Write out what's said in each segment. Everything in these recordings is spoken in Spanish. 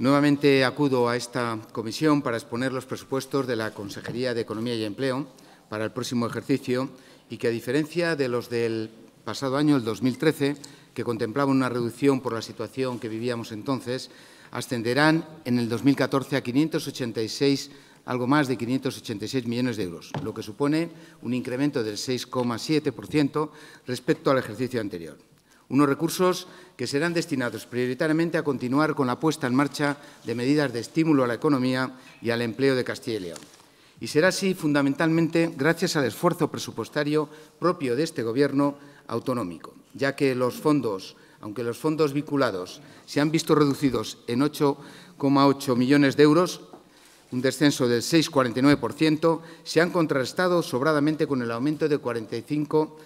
Nuevamente acudo a esta comisión para exponer los presupuestos de la Consejería de Economía y Empleo para el próximo ejercicio y que, a diferencia de los del pasado año, el 2013, que contemplaban una reducción por la situación que vivíamos entonces, ascenderán en el 2014 a 586, algo más de 586 millones de euros, lo que supone un incremento del 6,7% respecto al ejercicio anterior unos recursos que serán destinados prioritariamente a continuar con la puesta en marcha de medidas de estímulo a la economía y al empleo de Castilla y León. Y será así fundamentalmente gracias al esfuerzo presupuestario propio de este Gobierno autonómico, ya que los fondos, aunque los fondos vinculados se han visto reducidos en 8,8 millones de euros, un descenso del 6,49%, se han contrastado sobradamente con el aumento de 45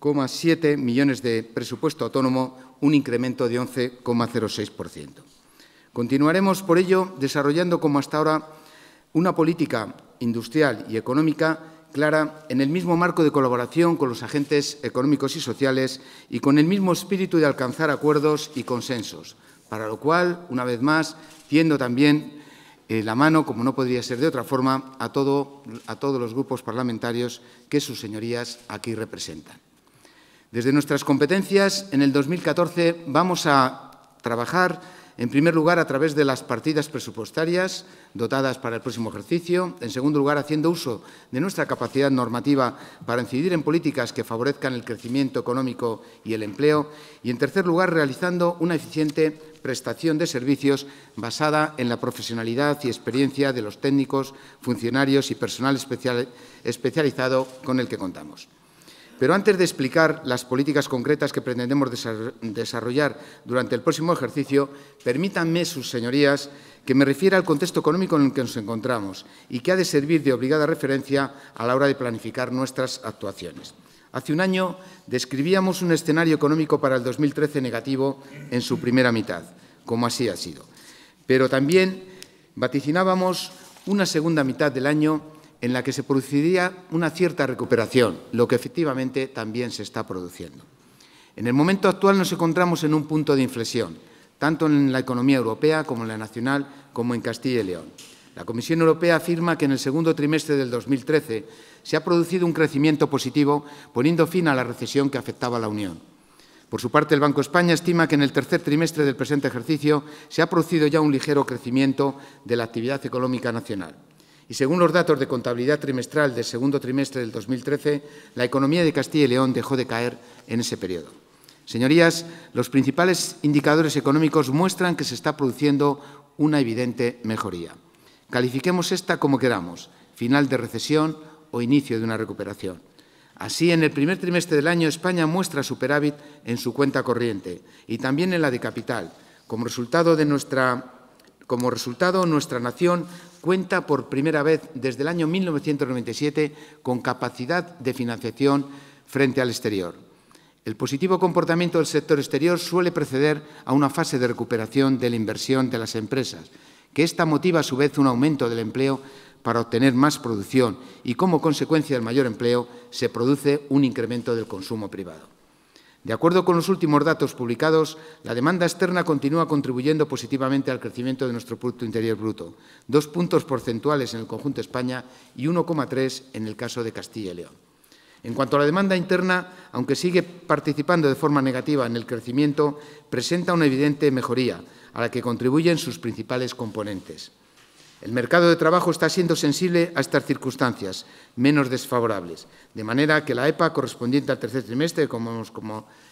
7 millones de presupuesto autónomo, un incremento de 11,06%. Continuaremos, por ello, desarrollando, como hasta ahora, una política industrial y económica clara en el mismo marco de colaboración con los agentes económicos y sociales y con el mismo espíritu de alcanzar acuerdos y consensos, para lo cual, una vez más, tiendo también eh, la mano, como no podría ser de otra forma, a todos los grupos parlamentarios que sus señorías aquí representan. Desde nuestras competencias, en el 2014 vamos a trabajar, en primer lugar, a través de las partidas presupuestarias dotadas para el próximo ejercicio, en segundo lugar, haciendo uso de nuestra capacidad normativa para incidir en políticas que favorezcan el crecimiento económico y el empleo, y, en tercer lugar, realizando una eficiente prestación de servicios basada en la profesionalidad y experiencia de los técnicos, funcionarios y personal especializado con el que contamos. Pero antes de explicar las políticas concretas que pretendemos desarrollar durante el próximo ejercicio, permítanme, sus señorías, que me refiera al contexto económico en el que nos encontramos y que ha de servir de obligada referencia a la hora de planificar nuestras actuaciones. Hace un año describíamos un escenario económico para el 2013 negativo en su primera mitad, como así ha sido. Pero también vaticinábamos una segunda mitad del año en la que se produciría una cierta recuperación, lo que efectivamente también se está produciendo. En el momento actual nos encontramos en un punto de inflexión, tanto en la economía europea como en la nacional, como en Castilla y León. La Comisión Europea afirma que en el segundo trimestre del 2013 se ha producido un crecimiento positivo, poniendo fin a la recesión que afectaba a la Unión. Por su parte, el Banco España estima que en el tercer trimestre del presente ejercicio se ha producido ya un ligero crecimiento de la actividad económica nacional. Y según los datos de contabilidad trimestral del segundo trimestre del 2013, la economía de Castilla y León dejó de caer en ese periodo. Señorías, los principales indicadores económicos muestran que se está produciendo una evidente mejoría. Califiquemos esta como queramos, final de recesión o inicio de una recuperación. Así, en el primer trimestre del año, España muestra superávit en su cuenta corriente y también en la de capital, como resultado de nuestra como resultado, nuestra nación cuenta por primera vez desde el año 1997 con capacidad de financiación frente al exterior. El positivo comportamiento del sector exterior suele preceder a una fase de recuperación de la inversión de las empresas, que esta motiva a su vez un aumento del empleo para obtener más producción y como consecuencia del mayor empleo se produce un incremento del consumo privado. De acuerdo con los últimos datos publicados, la demanda externa continúa contribuyendo positivamente al crecimiento de nuestro Producto Interior Bruto, dos puntos porcentuales en el conjunto de España y 1,3 en el caso de Castilla y León. En cuanto a la demanda interna, aunque sigue participando de forma negativa en el crecimiento, presenta una evidente mejoría, a la que contribuyen sus principales componentes. El mercado de trabajo está siendo sensible a estas circunstancias menos desfavorables, de manera que la EPA correspondiente al tercer trimestre, como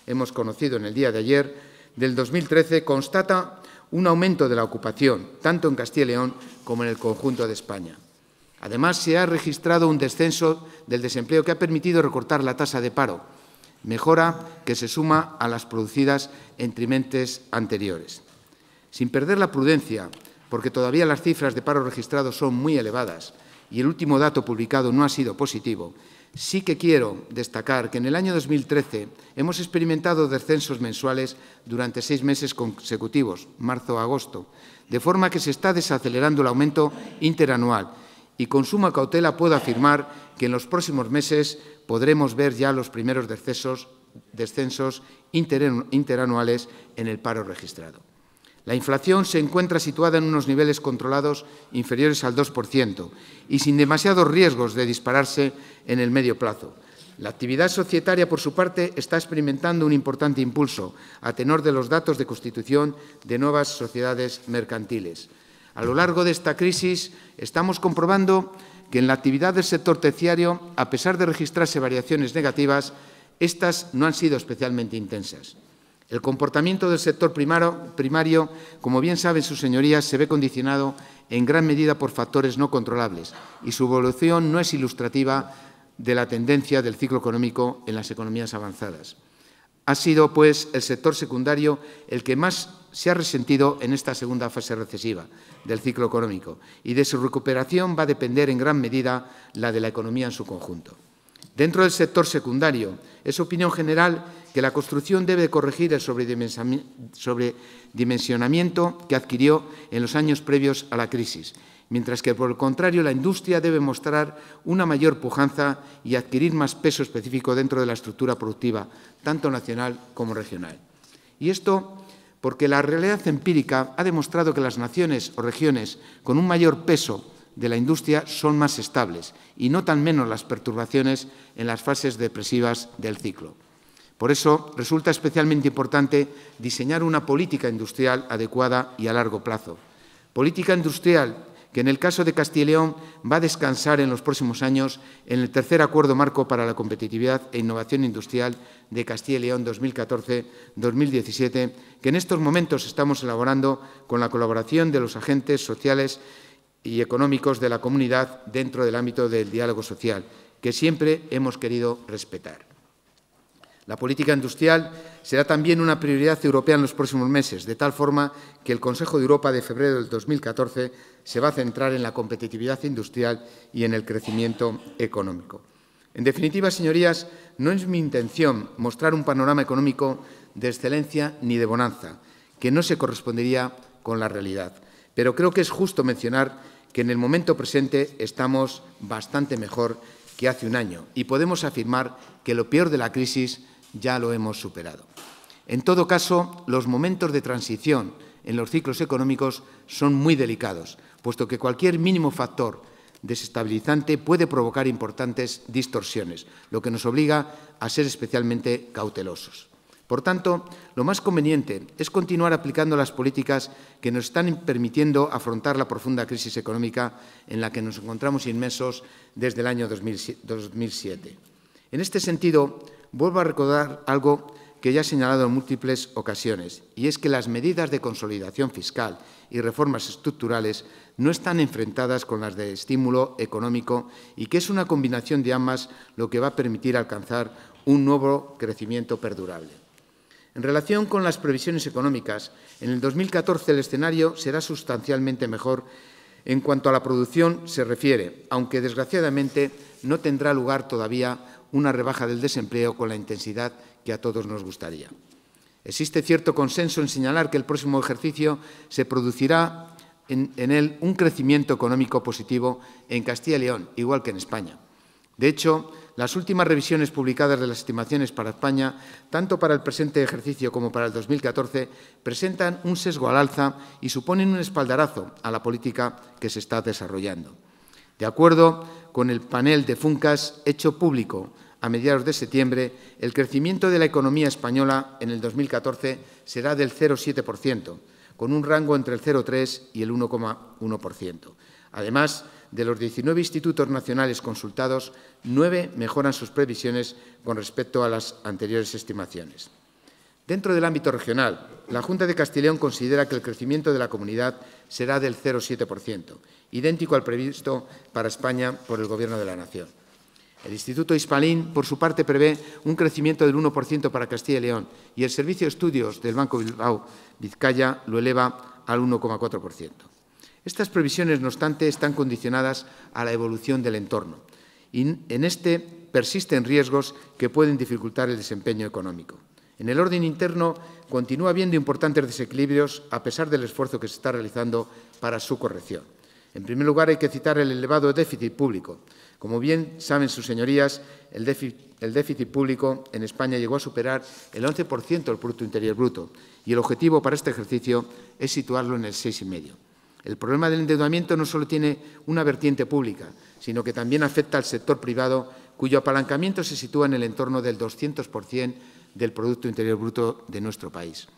hemos, conocido en el día de ayer, del 2013 constata un aumento de la ocupación, tanto en Castilla y León como en el conjunto de España. Además, se ha registrado un descenso del desempleo que ha permitido recortar la tasa de paro, mejora que se suma a las producidas en trimestres anteriores. Sin perder la prudencia porque todavía las cifras de paro registrado son muy elevadas y el último dato publicado no ha sido positivo, sí que quiero destacar que en el año 2013 hemos experimentado descensos mensuales durante seis meses consecutivos, marzo-agosto, de forma que se está desacelerando el aumento interanual y con suma cautela puedo afirmar que en los próximos meses podremos ver ya los primeros descensos interanuales en el paro registrado. La inflación se encuentra situada en unos niveles controlados inferiores al 2% y sin demasiados riesgos de dispararse en el medio plazo. La actividad societaria, por su parte, está experimentando un importante impulso a tenor de los datos de constitución de nuevas sociedades mercantiles. A lo largo de esta crisis estamos comprobando que en la actividad del sector terciario, a pesar de registrarse variaciones negativas, estas no han sido especialmente intensas. El comportamiento del sector primario, como bien saben sus señorías, se ve condicionado en gran medida por factores no controlables y su evolución no es ilustrativa de la tendencia del ciclo económico en las economías avanzadas. Ha sido, pues, el sector secundario el que más se ha resentido en esta segunda fase recesiva del ciclo económico y de su recuperación va a depender en gran medida la de la economía en su conjunto. Dentro del sector secundario, es opinión general que la construcción debe corregir el sobredimensionamiento que adquirió en los años previos a la crisis, mientras que, por el contrario, la industria debe mostrar una mayor pujanza y adquirir más peso específico dentro de la estructura productiva, tanto nacional como regional. Y esto porque la realidad empírica ha demostrado que las naciones o regiones con un mayor peso de la industria son más estables y no tan menos las perturbaciones en las fases depresivas del ciclo. Por eso resulta especialmente importante diseñar una política industrial adecuada y a largo plazo. Política industrial que en el caso de Castilla y León va a descansar en los próximos años en el tercer acuerdo marco para la competitividad e innovación industrial de Castilla y León 2014-2017, que en estos momentos estamos elaborando con la colaboración de los agentes sociales y económicos de la comunidad dentro del ámbito del diálogo social que siempre hemos querido respetar. La política industrial será también una prioridad europea en los próximos meses, de tal forma que el Consejo de Europa de febrero del 2014 se va a centrar en la competitividad industrial y en el crecimiento económico. En definitiva, señorías, no es mi intención mostrar un panorama económico de excelencia ni de bonanza, que no se correspondería con la realidad. Pero creo que es justo mencionar que en el momento presente estamos bastante mejor que hace un año y podemos afirmar que lo peor de la crisis ya lo hemos superado. En todo caso, los momentos de transición en los ciclos económicos son muy delicados, puesto que cualquier mínimo factor desestabilizante puede provocar importantes distorsiones, lo que nos obliga a ser especialmente cautelosos. Por tanto, lo más conveniente es continuar aplicando las políticas que nos están permitiendo afrontar la profunda crisis económica en la que nos encontramos inmersos desde el año 2007. En este sentido, vuelvo a recordar algo que ya he señalado en múltiples ocasiones, y es que las medidas de consolidación fiscal y reformas estructurales no están enfrentadas con las de estímulo económico y que es una combinación de ambas lo que va a permitir alcanzar un nuevo crecimiento perdurable. En relación con las previsiones económicas, en el 2014 el escenario será sustancialmente mejor en cuanto a la producción se refiere, aunque desgraciadamente no tendrá lugar todavía una rebaja del desempleo con la intensidad que a todos nos gustaría. Existe cierto consenso en señalar que el próximo ejercicio se producirá en, él un crecimiento económico positivo en Castilla y León, igual que en España. De hecho, las últimas revisiones publicadas de las estimaciones para España, tanto para el presente ejercicio como para el 2014, presentan un sesgo al alza y suponen un espaldarazo a la política que se está desarrollando. De acuerdo con el panel de FUNCAS hecho público a mediados de septiembre, el crecimiento de la economía española en el 2014 será del 0,7%, con un rango entre el 0,3 y el 1,1%. Además, de los 19 institutos nacionales consultados, nueve mejoran sus previsiones con respecto a las anteriores estimaciones. Dentro del ámbito regional, la Junta de Castileón considera que el crecimiento de la comunidad será del 0,7%, idéntico al previsto para España por el Gobierno de la Nación. El Instituto Hispalín, por su parte, prevé un crecimiento del 1% para Castilla y León y el Servicio de Estudios del Banco Bilbao Vizcaya lo eleva al 1,4%. Estas previsiones, no obstante, están condicionadas a la evolución del entorno y en este persisten riesgos que pueden dificultar el desempeño económico. En el orden interno continúa habiendo importantes desequilibrios a pesar del esfuerzo que se está realizando para su corrección. En primer lugar, hay que citar el elevado déficit público. Como bien saben sus señorías, el déficit, público en España llegó a superar el 11% del Producto Interior Bruto y el objetivo para este ejercicio es situarlo en el 6,5%. El problema del endeudamiento no solo tiene una vertiente pública, sino que también afecta al sector privado, cuyo apalancamiento se sitúa en el entorno del 200% del Producto Interior Bruto de nuestro país.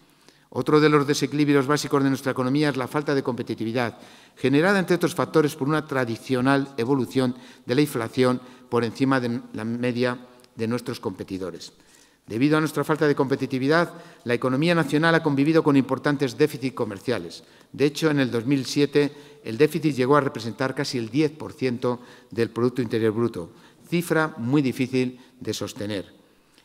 Otro de los desequilibrios básicos de nuestra economía es la falta de competitividad, generada, entre otros factores, por una tradicional evolución de la inflación por encima de la media de nuestros competidores. Debido a nuestra falta de competitividad, la economía nacional ha convivido con importantes déficits comerciales. De hecho, en el 2007 el déficit llegó a representar casi el 10% del Producto Interior Bruto, cifra muy difícil de sostener.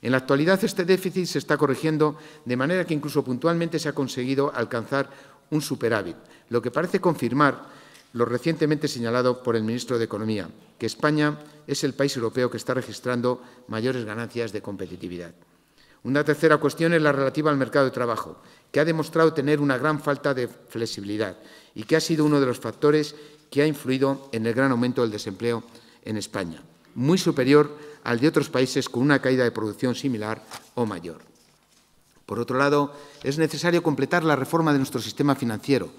En la actualidad este déficit se está corrigiendo de manera que incluso puntualmente se ha conseguido alcanzar un superávit, lo que parece confirmar lo recientemente señalado por el ministro de Economía, que España es el país europeo que está registrando mayores ganancias de competitividad. Una tercera cuestión es la relativa al mercado de trabajo, que ha demostrado tener una gran falta de flexibilidad y que ha sido uno de los factores que ha influido en el gran aumento del desempleo en España, muy superior al de otros países con una caída de producción similar o mayor. Por otro lado, es necesario completar la reforma de nuestro sistema financiero,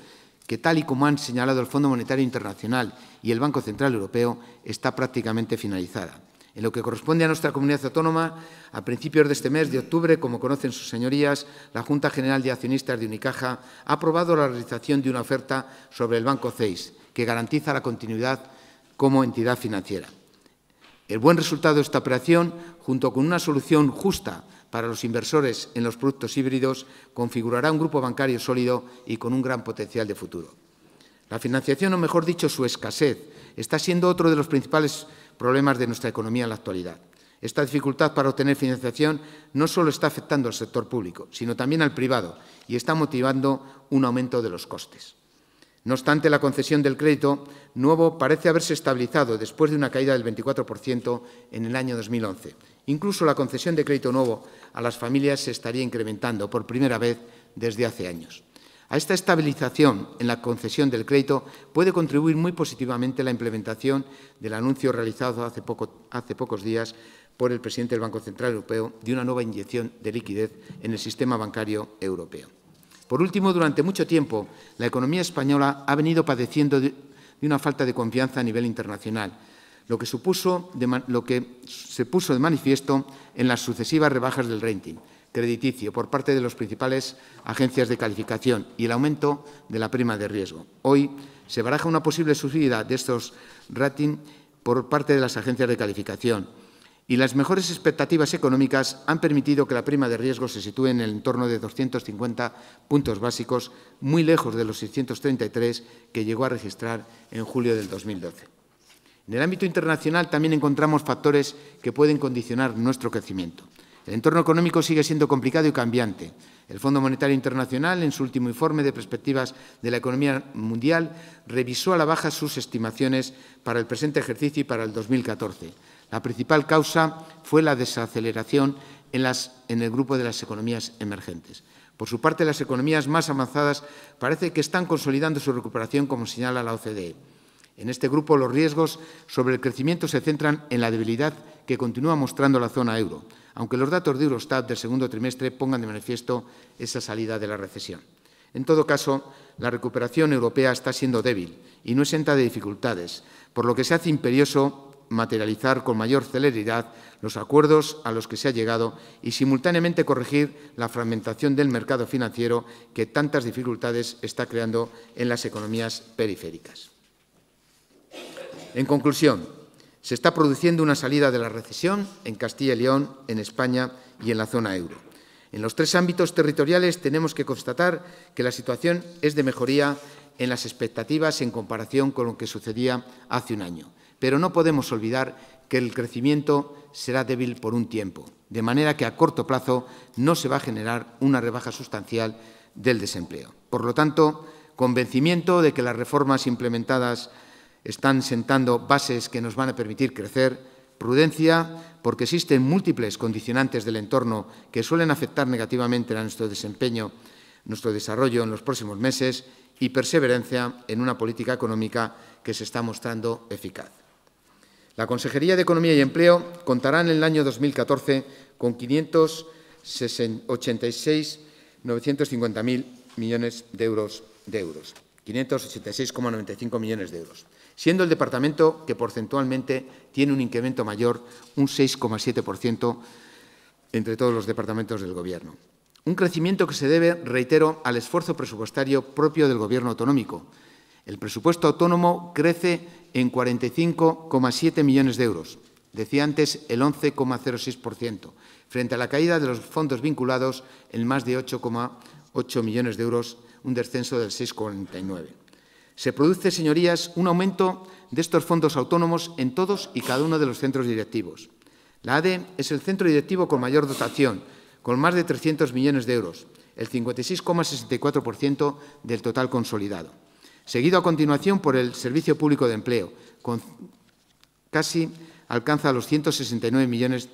que tal y como han señalado el Fondo Monetario Internacional y el Banco Central Europeo, está prácticamente finalizada. En lo que corresponde a nuestra comunidad autónoma, a principios de este mes de octubre, como conocen sus señorías, la Junta General de Accionistas de Unicaja ha aprobado la realización de una oferta sobre el Banco CEIS, que garantiza la continuidad como entidad financiera. El buen resultado de esta operación, junto con una solución justa para los inversores en los productos híbridos, configurará un grupo bancario sólido y con un gran potencial de futuro. La financiación, o mejor dicho, su escasez, está siendo otro de los principales problemas de nuestra economía en la actualidad. Esta dificultad para obtener financiación no solo está afectando al sector público, sino también al privado y está motivando un aumento de los costes. No obstante, la concesión del crédito nuevo parece haberse estabilizado después de una caída del 24% en el año 2011. Incluso la concesión de crédito nuevo a las familias se estaría incrementando por primera vez desde hace años. A esta estabilización en la concesión del crédito puede contribuir muy positivamente la implementación del anuncio realizado hace, pocos días por el presidente del Banco Central Europeo de una nueva inyección de liquidez en el sistema bancario europeo. Por último, durante mucho tiempo, la economía española ha venido padeciendo de una falta de confianza a nivel internacional, lo que, lo que se puso de manifiesto en las sucesivas rebajas del rating, crediticio por parte de las principales agencias de calificación y el aumento de la prima de riesgo. Hoy se baraja una posible subida de estos rating por parte de las agencias de calificación y las mejores expectativas económicas han permitido que la prima de riesgo se sitúe en el entorno de 250 puntos básicos, muy lejos de los 633 que llegó a registrar en julio del 2012. En el ámbito internacional también encontramos factores que pueden condicionar nuestro crecimiento. El entorno económico sigue siendo complicado y cambiante. El Fondo Monetario Internacional, en su último informe de perspectivas de la economía mundial, revisó a la baja sus estimaciones para el presente ejercicio y para el 2014. La principal causa fue la desaceleración en, en el grupo de las economías emergentes. Por su parte, las economías más avanzadas parece que están consolidando su recuperación, como señala la OCDE. En este grupo, los riesgos sobre el crecimiento se centran en la debilidad que continúa mostrando la zona euro aunque los datos de Eurostat del segundo trimestre pongan de manifiesto esa salida de la recesión. En todo caso, la recuperación europea está siendo débil y no exenta de dificultades, por lo que se hace imperioso materializar con mayor celeridad los acuerdos a los que se ha llegado y simultáneamente corregir la fragmentación del mercado financiero que tantas dificultades está creando en las economías periféricas. En conclusión, se está produciendo una salida de la recesión en Castilla y León, en España y en la zona euro. En los tres ámbitos territoriales tenemos que constatar que la situación es de mejoría en las expectativas en comparación con lo que sucedía hace un año. Pero no podemos olvidar que el crecimiento será débil por un tiempo, de manera que a corto plazo no se va a generar una rebaja sustancial del desempleo. Por lo tanto, convencimiento de que las reformas implementadas están sentando bases que nos van a permitir crecer, prudencia, porque existen múltiples condicionantes del entorno que suelen afectar negativamente a nuestro desempeño, nuestro desarrollo en los próximos meses, y perseverancia en una política económica que se está mostrando eficaz. La Consejería de Economía y Empleo contará en el año 2014 con 586.950.000 millones de euros, de euros 586,95 millones de euros siendo el departamento que porcentualmente tiene un incremento mayor, un 6,7% entre todos los departamentos del Gobierno. Un crecimiento que se debe, reitero, al esfuerzo presupuestario propio del Gobierno autonómico. El presupuesto autónomo crece en 45,7 millones de euros, decía antes el 11,06%, frente a la caída de los fondos vinculados en más de 8,8 millones de euros, un descenso del 6,49%. Se produce, señorías, un aumento de estos fondos autónomos en todos y cada uno de los centros directivos. La ADE es el centro directivo con mayor dotación, con más de 300 millones de euros, el 56,64% del total consolidado. Seguido a continuación por el Servicio Público de Empleo, con casi alcanza los 169 millones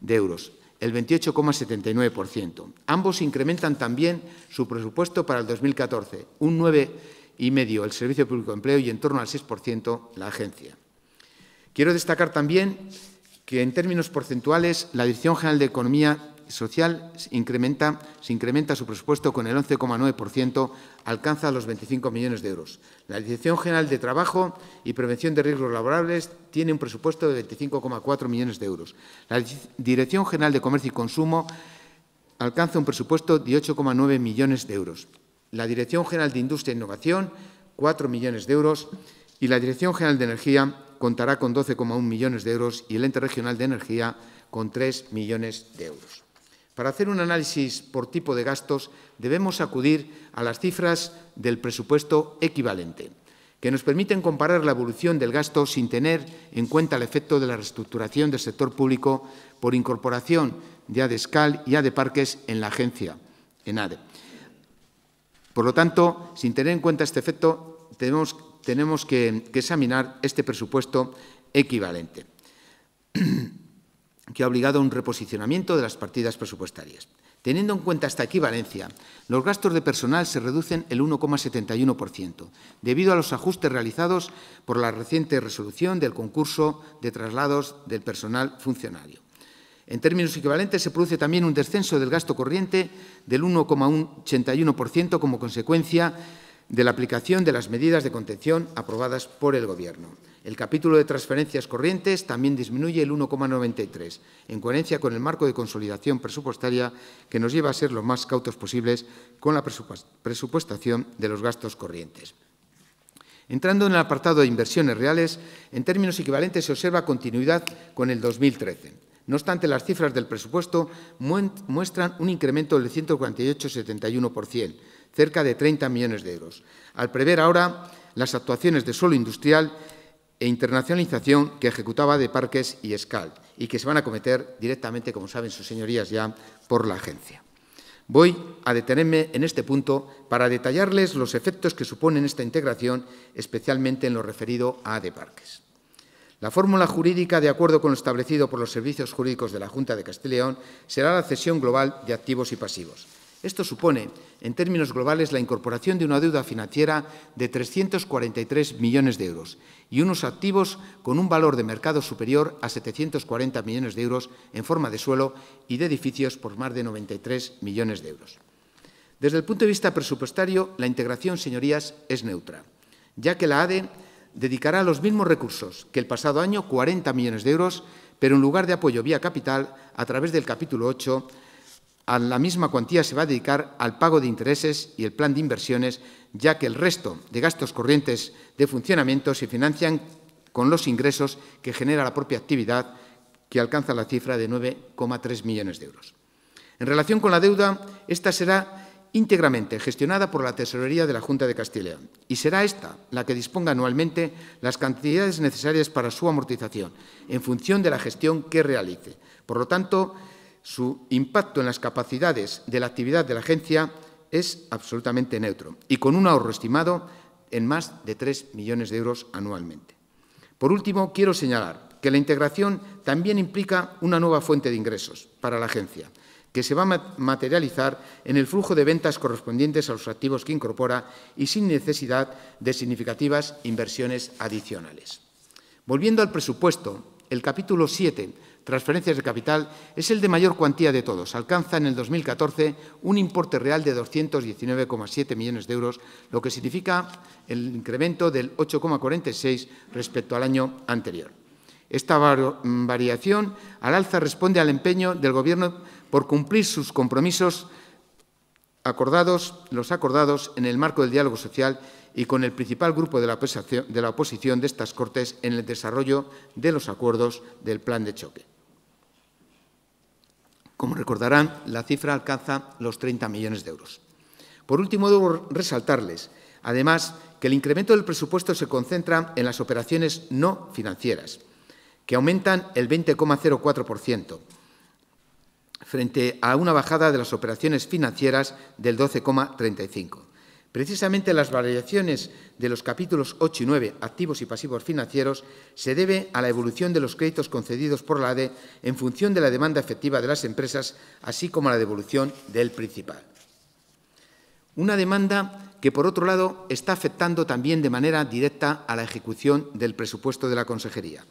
de euros, el 28,79%. Ambos incrementan también su presupuesto para el 2014, un 9 y medio el Servicio Público de Empleo y en torno al 6% la agencia. Quiero destacar también que en términos porcentuales la Dirección General de Economía Social se incrementa, su presupuesto con el 11,9%, alcanza los 25 millones de euros. La Dirección General de Trabajo y Prevención de Riesgos Laborales tiene un presupuesto de 25,4 millones de euros. La Dirección General de Comercio y Consumo alcanza un presupuesto de 8,9 millones de euros la Dirección General de Industria e Innovación, 4 millones de euros, y la Dirección General de Energía contará con 12,1 millones de euros y el Ente Regional de Energía con 3 millones de euros. Para hacer un análisis por tipo de gastos debemos acudir a las cifras del presupuesto equivalente, que nos permiten comparar la evolución del gasto sin tener en cuenta el efecto de la reestructuración del sector público por incorporación de ADESCAL y ADEPARQUES en la agencia, en ADEP. Por lo tanto, sin tener en cuenta este efecto, tenemos, que, que examinar este presupuesto equivalente, que ha obligado a un reposicionamiento de las partidas presupuestarias. Teniendo en cuenta esta equivalencia, los gastos de personal se reducen el 1,71%, debido a los ajustes realizados por la reciente resolución del concurso de traslados del personal funcionario. En términos equivalentes, se produce también un descenso del gasto corriente del 1,81% como consecuencia de la aplicación de las medidas de contención aprobadas por el Gobierno. El capítulo de transferencias corrientes también disminuye el 1,93, en coherencia con el marco de consolidación presupuestaria que nos lleva a ser lo más cautos posibles con la presupuestación de los gastos corrientes. Entrando en el apartado de inversiones reales, en términos equivalentes se observa continuidad con el 2013. No obstante, las cifras del presupuesto muestran un incremento del 148,71%, cerca de 30 millones de euros, al prever ahora las actuaciones de suelo industrial e internacionalización que ejecutaba de Parques y Escal y que se van a cometer directamente, como saben sus señorías ya, por la agencia. Voy a detenerme en este punto para detallarles los efectos que suponen esta integración, especialmente en lo referido a de la fórmula jurídica, de acuerdo con lo establecido por los servicios jurídicos de la Junta de Castilla y León, será la cesión global de activos y pasivos. Esto supone, en términos globales, la incorporación de una deuda financiera de 343 millones de euros y unos activos con un valor de mercado superior a 740 millones de euros en forma de suelo y de edificios por más de 93 millones de euros. Desde el punto de vista presupuestario, la integración, señorías, es neutra, ya que la ADE dedicará los mismos recursos que el pasado año, 40 millones de euros, pero en lugar de apoyo vía capital, a través del capítulo 8, a la misma cuantía se va a dedicar al pago de intereses y el plan de inversiones, ya que el resto de gastos corrientes de funcionamiento se financian con los ingresos que genera la propia actividad, que alcanza la cifra de 9,3 millones de euros. En relación con la deuda, esta será íntegramente gestionada por la Tesorería de la Junta de Castilla y será esta la que disponga anualmente las cantidades necesarias para su amortización en función de la gestión que realice. Por lo tanto, su impacto en las capacidades de la actividad de la agencia es absolutamente neutro y con un ahorro estimado en más de 3 millones de euros anualmente. Por último, quiero señalar que la integración también implica una nueva fuente de ingresos para la agencia – que se va a materializar en el flujo de ventas correspondientes a los activos que incorpora y sin necesidad de significativas inversiones adicionales. Volviendo al presupuesto, el capítulo 7, transferencias de capital, es el de mayor cuantía de todos. Alcanza en el 2014 un importe real de 219,7 millones de euros, lo que significa el incremento del 8,46 respecto al año anterior. Esta variación al alza responde al empeño del Gobierno por cumplir sus compromisos acordados, los acordados en el marco del diálogo social y con el principal grupo de la, oposición de estas Cortes en el desarrollo de los acuerdos del plan de choque. Como recordarán, la cifra alcanza los 30 millones de euros. Por último, debo resaltarles, además, que el incremento del presupuesto se concentra en las operaciones no financieras, que aumentan el 20,04%, frente a una bajada de las operaciones financieras del 12,35. Precisamente las variaciones de los capítulos 8 y 9, activos y pasivos financieros, se debe a la evolución de los créditos concedidos por la ADE en función de la demanda efectiva de las empresas, así como a la devolución del principal. Una demanda que, por otro lado, está afectando también de manera directa a la ejecución del presupuesto de la consejería.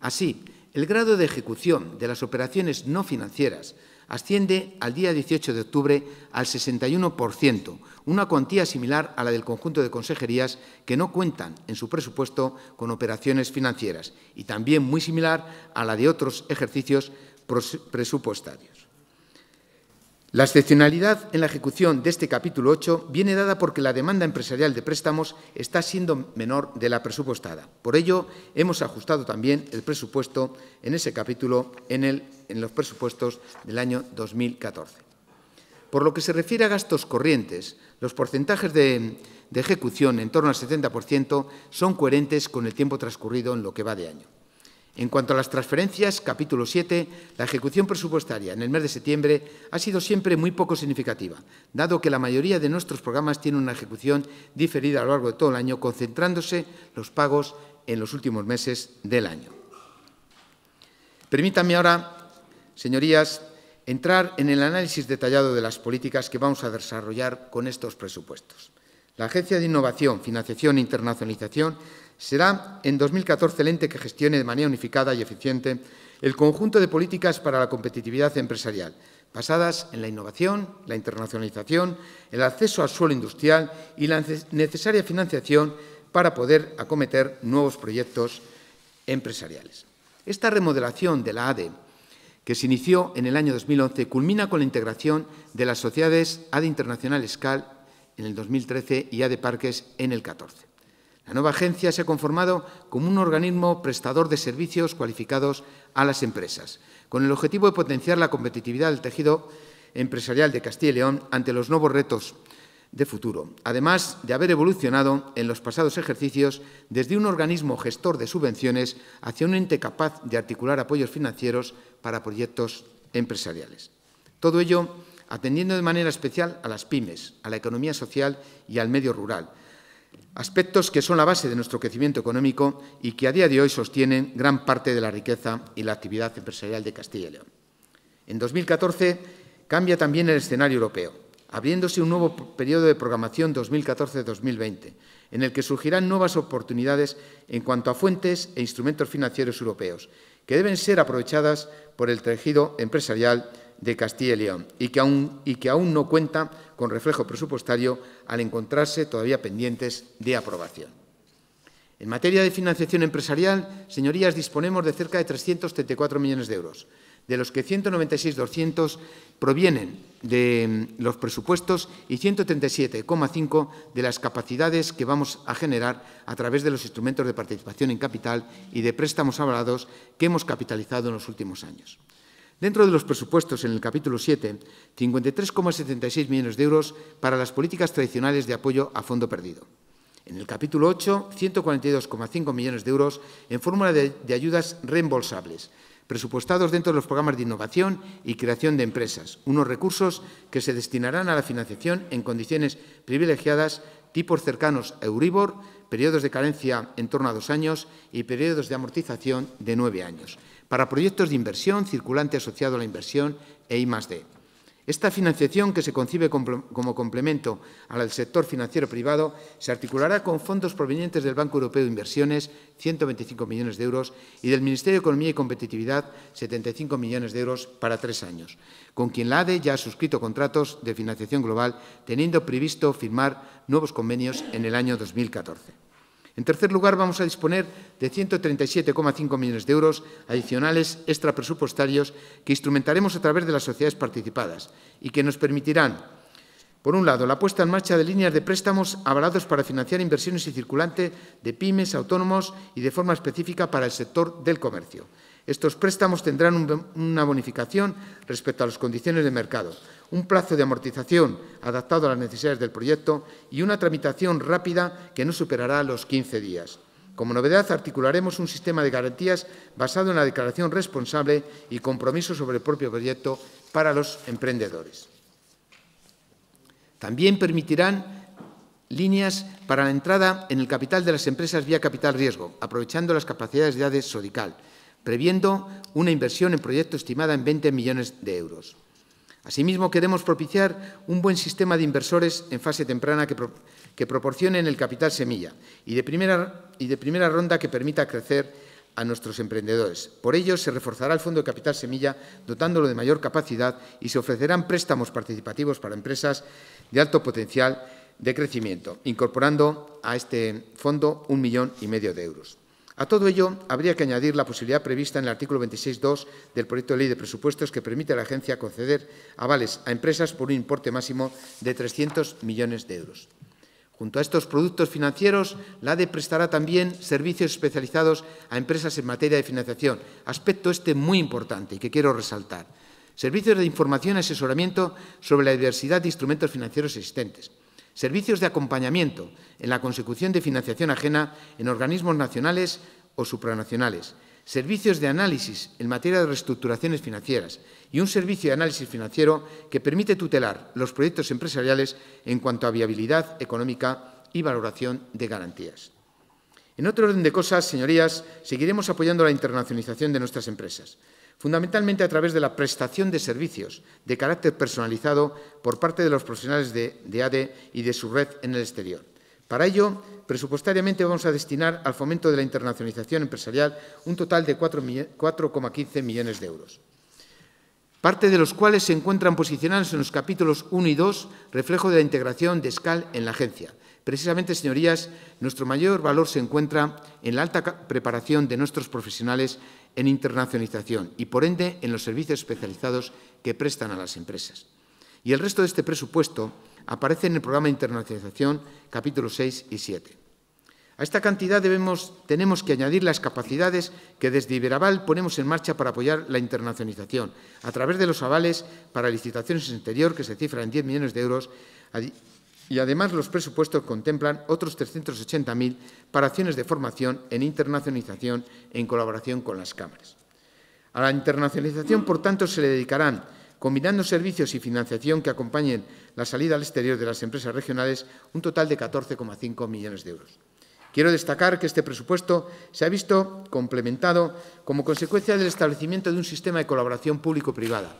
Así, el grado de ejecución de las operaciones no financieras asciende al día 18 de octubre al 61%, una cuantía similar a la del conjunto de consejerías que no cuentan en su presupuesto con operaciones financieras y también muy similar a la de otros ejercicios presupuestarios. La excepcionalidad en la ejecución de este capítulo 8 viene dada porque la demanda empresarial de préstamos está siendo menor de la presupuestada. Por ello, hemos ajustado también el presupuesto en ese capítulo en, los presupuestos del año 2014. Por lo que se refiere a gastos corrientes, los porcentajes de, de ejecución en torno al 70% son coherentes con el tiempo transcurrido en lo que va de año. En cuanto a las transferencias, capítulo 7, la ejecución presupuestaria en el mes de septiembre ha sido siempre muy poco significativa, dado que la mayoría de nuestros programas tienen una ejecución diferida a lo largo de todo el año, concentrándose los pagos en los últimos meses del año. Permítanme ahora, señorías, entrar en el análisis detallado de las políticas que vamos a desarrollar con estos presupuestos. La Agencia de Innovación, Financiación e Internacionalización Será en 2014 el ente que gestione de manera unificada y eficiente el conjunto de políticas para la competitividad empresarial, basadas en la innovación, la internacionalización, el acceso al suelo industrial y la necesaria financiación para poder acometer nuevos proyectos empresariales. Esta remodelación de la ADE, que se inició en el año 2011, culmina con la integración de las sociedades ADE Internacional SCAL en el 2013 y ADE Parques en el 2014. La nueva agencia se ha conformado como un organismo prestador de servicios cualificados a las empresas, con el objetivo de potenciar la competitividad del tejido empresarial de Castilla y León ante los nuevos retos de futuro, además de haber evolucionado en los pasados ejercicios desde un organismo gestor de subvenciones hacia un ente capaz de articular apoyos financieros para proyectos empresariales. Todo ello atendiendo de manera especial a las pymes, a la economía social y al medio rural, aspectos que son la base de nuestro crecimiento económico y que a día de hoy sostienen gran parte de la riqueza y la actividad empresarial de Castilla y León. En 2014 cambia también el escenario europeo, abriéndose un nuevo periodo de programación 2014-2020, en el que surgirán nuevas oportunidades en cuanto a fuentes e instrumentos financieros europeos, que deben ser aprovechadas por el tejido empresarial de Castilla y León y que, aún, no cuenta con reflejo presupuestario al encontrarse todavía pendientes de aprobación. En materia de financiación empresarial, señorías, disponemos de cerca de 334 millones de euros, de los que 196.200 provienen de mm, los presupuestos y 137,5 de las capacidades que vamos a generar a través de los instrumentos de participación en capital y de préstamos avalados que hemos capitalizado en los últimos años. Dentro de los presupuestos, en el capítulo 7, 53,76 millones de euros para las políticas tradicionales de apoyo a fondo perdido. En el capítulo 8, 142,5 millones de euros en fórmula de, ayudas reembolsables, presupuestados dentro de los programas de innovación y creación de empresas, unos recursos que se destinarán a la financiación en condiciones privilegiadas, tipos cercanos a Euribor, periodos de carencia en torno a dos años y periodos de amortización de nueve años para proyectos de inversión, circulante asociado a la inversión e I Esta financiación, que se concibe como complemento al sector financiero privado, se articulará con fondos provenientes del Banco Europeo de Inversiones, 125 millones de euros, y del Ministerio de Economía y Competitividad, 75 millones de euros para tres años, con quien la ADE ya ha suscrito contratos de financiación global, teniendo previsto firmar nuevos convenios en el año 2014. En tercer lugar, vamos a disponer de 137,5 millones de euros adicionales extrapresupuestarios que instrumentaremos a través de las sociedades participadas y que nos permitirán, por un lado, la puesta en marcha de líneas de préstamos avalados para financiar inversiones y circulante de pymes, autónomos y de forma específica para el sector del comercio. Estos préstamos tendrán una bonificación respecto a las condiciones de mercado, un plazo de amortización adaptado a las necesidades del proyecto y una tramitación rápida que no superará los 15 días. Como novedad, articularemos un sistema de garantías basado en la declaración responsable y compromiso sobre el propio proyecto para los emprendedores. También permitirán líneas para la entrada en el capital de las empresas vía capital riesgo, aprovechando las capacidades de ADES Sodical, previendo una inversión en proyecto estimada en 20 millones de euros. Asimismo, queremos propiciar un buen sistema de inversores en fase temprana que, proporcionen el capital semilla y de, primera, y de primera ronda que permita crecer a nuestros emprendedores. Por ello, se reforzará el Fondo de Capital Semilla, dotándolo de mayor capacidad y se ofrecerán préstamos participativos para empresas de alto potencial de crecimiento, incorporando a este fondo un millón y medio de euros. A todo ello, habría que añadir la posibilidad prevista en el artículo 26.2 del proyecto de ley de presupuestos que permite a la agencia conceder avales a empresas por un importe máximo de 300 millones de euros. Junto a estos productos financieros, la ADE prestará también servicios especializados a empresas en materia de financiación, aspecto este muy importante y que quiero resaltar. Servicios de información y asesoramiento sobre la diversidad de instrumentos financieros existentes, servicios de acompañamiento en la consecución de financiación ajena en organismos nacionales o supranacionales, servicios de análisis en materia de reestructuraciones financieras y un servicio de análisis financiero que permite tutelar los proyectos empresariales en cuanto a viabilidad económica y valoración de garantías. En otro orden de cosas, señorías, seguiremos apoyando la internacionalización de nuestras empresas fundamentalmente a través de la prestación de servicios de carácter personalizado por parte de los profesionales de, ADE y de su red en el exterior. Para ello, presupuestariamente vamos a destinar al fomento de la internacionalización empresarial un total de 4,15 millones de euros, parte de los cuales se encuentran posicionados en los capítulos 1 y 2, reflejo de la integración de SCAL en la agencia. Precisamente, señorías, nuestro mayor valor se encuentra en la alta preparación de nuestros profesionales en internacionalización y, por ende, en los servicios especializados que prestan a las empresas. Y el resto de este presupuesto aparece en el programa de internacionalización, capítulos 6 y 7. A esta cantidad tenemos que añadir las capacidades que desde Iberaval ponemos en marcha para apoyar la internacionalización, a través de los avales para licitaciones en exterior, que se cifran en 10 millones de euros, y además los presupuestos contemplan otros 380.000 para acciones de formación en internacionalización en colaboración con las cámaras. A la internacionalización, por tanto, se le dedicarán, combinando servicios y financiación que acompañen la salida al exterior de las empresas regionales, un total de 14,5 millones de euros. Quiero destacar que este presupuesto se ha visto complementado como consecuencia del establecimiento de un sistema de colaboración público-privada,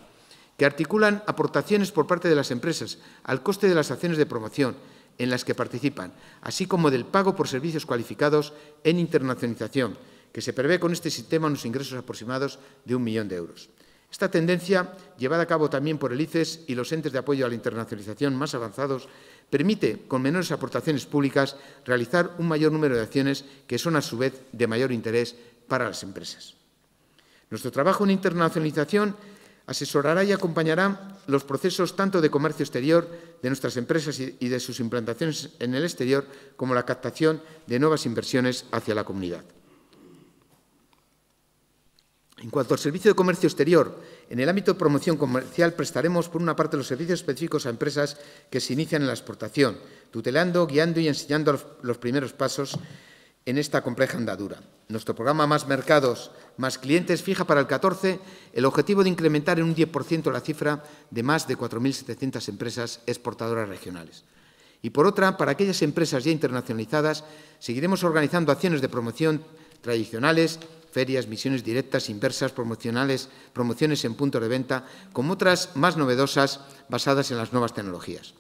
que articulan aportaciones por parte de las empresas al coste de las acciones de promoción en las que participan, así como del pago por servicios cualificados en internacionalización, que se prevé con este sistema unos ingresos aproximados de un millón de euros. Esta tendencia, llevada a cabo también por el ICES y los entes de apoyo a la internacionalización más avanzados, permite, con menores aportaciones públicas, realizar un mayor número de acciones que son, a su vez, de mayor interés para las empresas. Nuestro trabajo en internacionalización Asesorará y acompañará los procesos tanto de comercio exterior de nuestras empresas y de sus implantaciones en el exterior, como la captación de nuevas inversiones hacia la comunidad. En cuanto al servicio de comercio exterior, en el ámbito de promoción comercial prestaremos, por una parte, los servicios específicos a empresas que se inician en la exportación, tutelando, guiando y enseñando los primeros pasos en esta compleja andadura. Nuestro programa Más Mercados más clientes fija para el 14 el objetivo de incrementar en un 10% la cifra de más de 4.700 empresas exportadoras regionales. Y por otra, para aquellas empresas ya internacionalizadas, seguiremos organizando acciones de promoción tradicionales, ferias, misiones directas, inversas, promocionales, promociones en punto de venta, como otras más novedosas basadas en las nuevas tecnologías.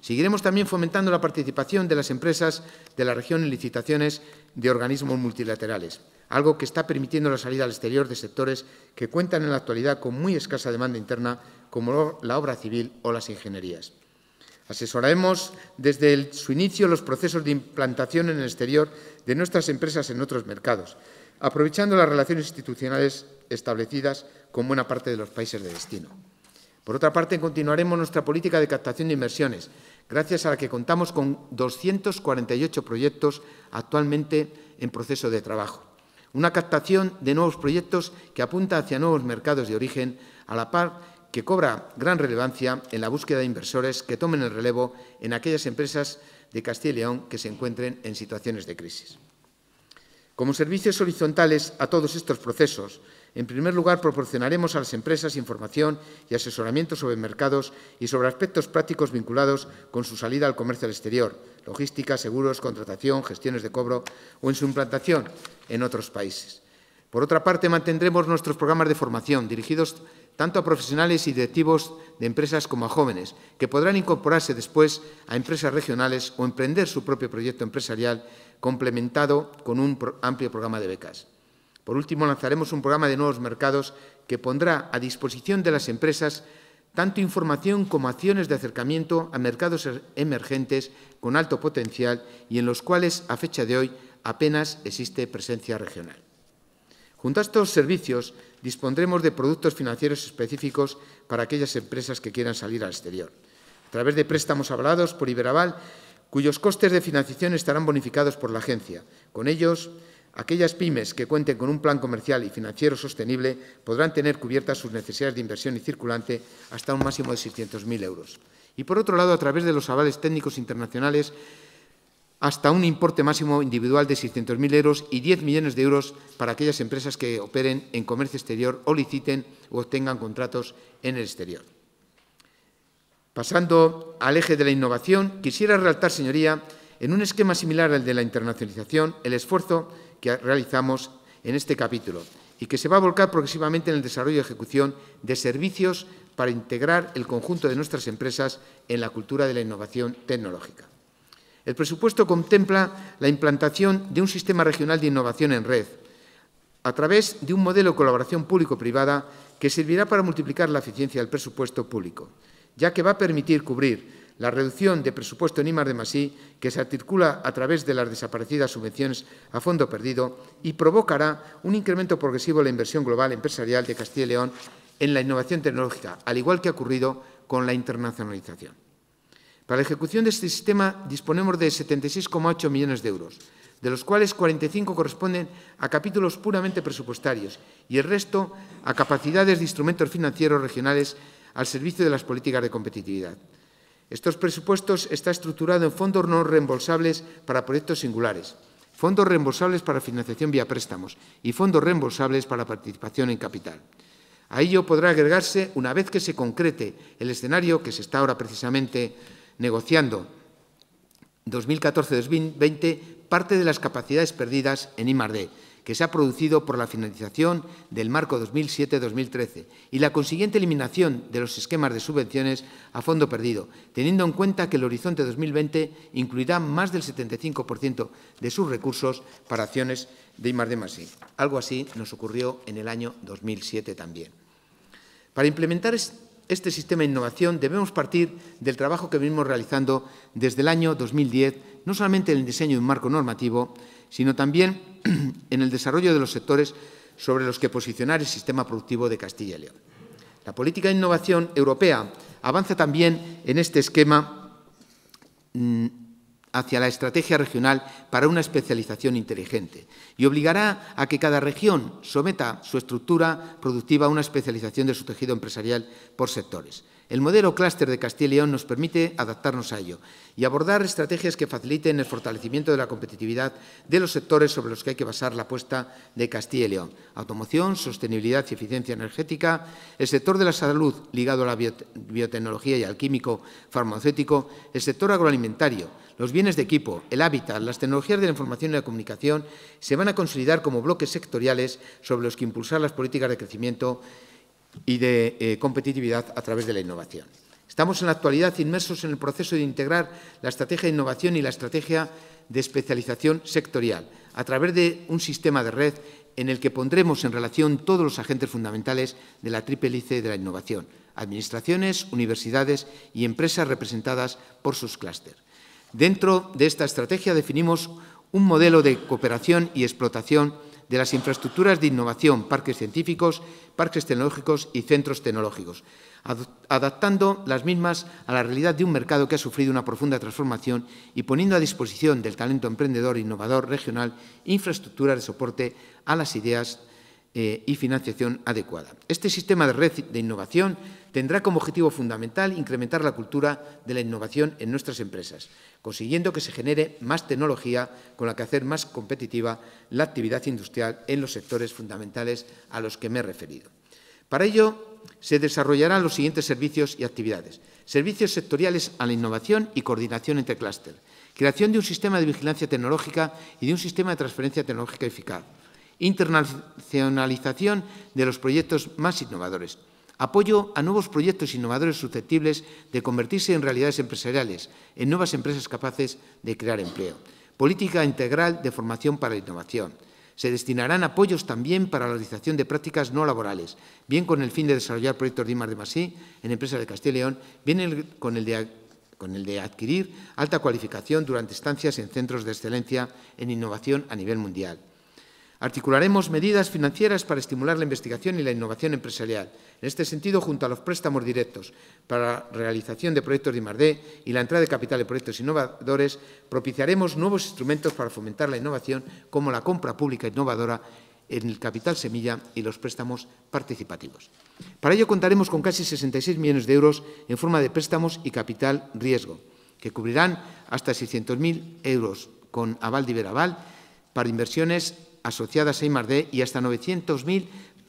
Seguiremos también fomentando la participación de las empresas de la región en licitaciones de organismos multilaterales algo que está permitiendo la salida al exterior de sectores que cuentan en la actualidad con muy escasa demanda interna, como la obra civil o las ingenierías. Asesoraremos desde su inicio los procesos de implantación en el exterior de nuestras empresas en otros mercados, aprovechando las relaciones institucionales establecidas con buena parte de los países de destino. Por otra parte, continuaremos nuestra política de captación de inversiones, gracias a la que contamos con 248 proyectos actualmente en proceso de trabajo una captación de nuevos proyectos que apunta hacia nuevos mercados de origen, a la par que cobra gran relevancia en la búsqueda de inversores que tomen el relevo en aquellas empresas de Castilla y León que se encuentren en situaciones de crisis. Como servicios horizontales a todos estos procesos, en primer lugar, proporcionaremos a las empresas información y asesoramiento sobre mercados y sobre aspectos prácticos vinculados con su salida al comercio al exterior, logística, seguros, contratación, gestiones de cobro o en su implantación en otros países. Por otra parte, mantendremos nuestros programas de formación dirigidos tanto a profesionales y directivos de empresas como a jóvenes, que podrán incorporarse después a empresas regionales o emprender su propio proyecto empresarial complementado con un amplio programa de becas. Por último, lanzaremos un programa de nuevos mercados que pondrá a disposición de las empresas tanto información como acciones de acercamiento a mercados er-, emergentes con alto potencial y en los cuales, a fecha de hoy, apenas existe presencia regional. Junto a estos servicios, dispondremos de productos financieros específicos para aquellas empresas que quieran salir al exterior. A través de préstamos avalados por Iberaval, cuyos costes de financiación estarán bonificados por la agencia. Con ellos, Aquellas pymes que cuenten con un plan comercial y financiero sostenible podrán tener cubiertas sus necesidades de inversión y circulante hasta un máximo de 600.000 euros. Y, por otro lado, a través de los avales técnicos internacionales, hasta un importe máximo individual de 600.000 euros y 10 millones de euros para aquellas empresas que operen en comercio exterior o liciten o obtengan contratos en el exterior. Pasando al eje de la innovación, quisiera resaltar, señoría, en un esquema similar al de la internacionalización, el esfuerzo que realizamos en este capítulo y que se va a volcar progresivamente en el desarrollo y ejecución de servicios para integrar el conjunto de nuestras empresas en la cultura de la innovación tecnológica. El presupuesto contempla la implantación de un sistema regional de innovación en red, a través de un modelo de colaboración público-privada que servirá para multiplicar la eficiencia del presupuesto público, ya que va a permitir cubrir la reducción de presupuesto en IMAR de Masí, que se articula a través de las desaparecidas subvenciones a fondo perdido y provocará un incremento progresivo de la inversión global empresarial de Castilla y León en la innovación tecnológica, al igual que ha ocurrido con la internacionalización. Para la ejecución de este sistema disponemos de 76,8 millones de euros, de los cuales 45 corresponden a capítulos puramente presupuestarios y el resto a capacidades de instrumentos financieros regionales al servicio de las políticas de competitividad. Estos presupuestos están estructurados en fondos no reembolsables para proyectos singulares, fondos reembolsables para financiación vía préstamos y fondos reembolsables para participación en capital. A ello podrá agregarse, una vez que se concrete el escenario que se está ahora precisamente negociando, 2014-2020, parte de las capacidades perdidas en IMARD que se ha producido por la finalización del marco 2007-2013 y la consiguiente eliminación de los esquemas de subvenciones a fondo perdido, teniendo en cuenta que el horizonte 2020 incluirá más del 75% de sus recursos para acciones de de +I. Algo así nos ocurrió en el año 2007 también. Para implementar este sistema de innovación debemos partir del trabajo que venimos realizando desde el año 2010, no solamente en el diseño de un marco normativo, sino también en el desarrollo de los sectores sobre los que posicionar el sistema productivo de Castilla y León. La política de innovación europea avanza también en este esquema mm, hacia la estrategia regional para una especialización inteligente y obligará a que cada región someta su estructura productiva a una especialización de su tejido empresarial por sectores. El modelo clúster de Castilla y León nos permite adaptarnos a ello y abordar estrategias que faciliten el fortalecimiento de la competitividad de los sectores sobre los que hay que basar la apuesta de Castilla y León. Automoción, sostenibilidad y eficiencia energética, el sector de la salud ligado a la biotecnología y al químico farmacéutico, el sector agroalimentario, los bienes de equipo, el hábitat, las tecnologías de la información y la comunicación se van a consolidar como bloques sectoriales sobre los que impulsar las políticas de crecimiento y de eh, competitividad a través de la innovación. Estamos en la actualidad inmersos en el proceso de integrar la estrategia de innovación y la estrategia de especialización sectorial a través de un sistema de red en el que pondremos en relación todos los agentes fundamentales de la triple hélice de la innovación, administraciones, universidades y empresas representadas por sus clústeres. Dentro de esta estrategia definimos un modelo de cooperación y explotación de las infraestructuras de innovación, parques científicos, parques tecnológicos y centros tecnológicos, adaptando las mismas a la realidad de un mercado que ha sufrido una profunda transformación y poniendo a disposición del talento emprendedor e innovador regional infraestructuras de soporte a las ideas eh, y financiación adecuada. Este sistema de red de innovación tendrá como objetivo fundamental incrementar la cultura de la innovación en nuestras empresas, consiguiendo que se genere más tecnología con la que hacer más competitiva la actividad industrial en los sectores fundamentales a los que me he referido. Para ello, se desarrollarán los siguientes servicios y actividades. Servicios sectoriales a la innovación y coordinación entre clúster. Creación de un sistema de vigilancia tecnológica y de un sistema de transferencia tecnológica eficaz internacionalización de los proyectos más innovadores, Apoyo a nuevos proyectos innovadores susceptibles de convertirse en realidades empresariales, en nuevas empresas capaces de crear empleo. Política integral de formación para la innovación. Se destinarán apoyos también para la realización de prácticas no laborales, bien con el fin de desarrollar proyectos de de Masí en empresas de Castilla y León, bien con el de adquirir alta cualificación durante estancias en centros de excelencia en innovación a nivel mundial. Articularemos medidas financieras para estimular la investigación y la innovación empresarial, en este sentido junto a los préstamos directos para la realización de proyectos de IMARDE y la entrada de capital en proyectos innovadores, propiciaremos nuevos instrumentos para fomentar la innovación como la compra pública innovadora en el capital semilla y los préstamos participativos. Para ello contaremos con casi 66 millones de euros en forma de préstamos y capital riesgo, que cubrirán hasta 600.000 euros con aval de Iberaval para inversiones asociadas a I+.D. y hasta 900.000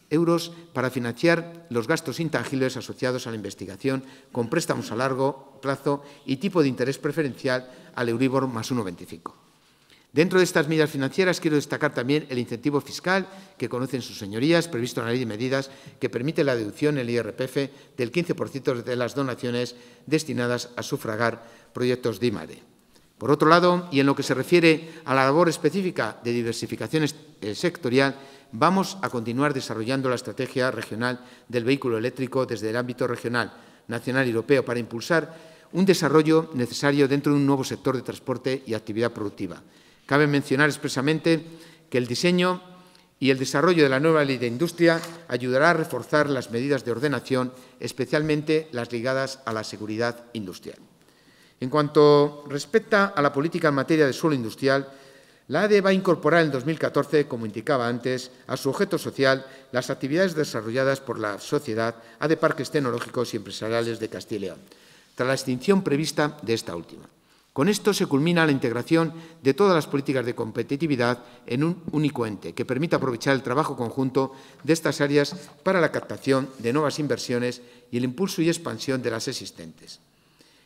euros para financiar los gastos intangibles asociados a la investigación con préstamos a largo plazo y tipo de interés preferencial al Euribor más 1,25. Dentro de estas medidas financieras quiero destacar también el incentivo fiscal que conocen sus señorías, previsto en la ley de medidas, que permite la deducción en el IRPF del 15% de las donaciones destinadas a sufragar proyectos de IMADE. Por otro lado, y en lo que se refiere a la labor específica de diversificación eh, sectorial, vamos a continuar desarrollando la estrategia regional del vehículo eléctrico desde el ámbito regional, nacional y europeo para impulsar un desarrollo necesario dentro de un nuevo sector de transporte y actividad productiva. Cabe mencionar expresamente que el diseño y el desarrollo de la nueva ley de industria ayudará a reforzar las medidas de ordenación, especialmente las ligadas a la seguridad industrial. En cuanto respecta a la política en materia de suelo industrial, la ADE va a incorporar en 2014, como indicaba antes, a su objeto social las actividades desarrolladas por la Sociedad ADE Parques Tecnológicos y Empresariales de Castilla tras la extinción prevista de esta última. Con esto se culmina la integración de todas las políticas de competitividad en un único ente, que permita aprovechar el trabajo conjunto de estas áreas para la captación de nuevas inversiones y el impulso y expansión de las existentes.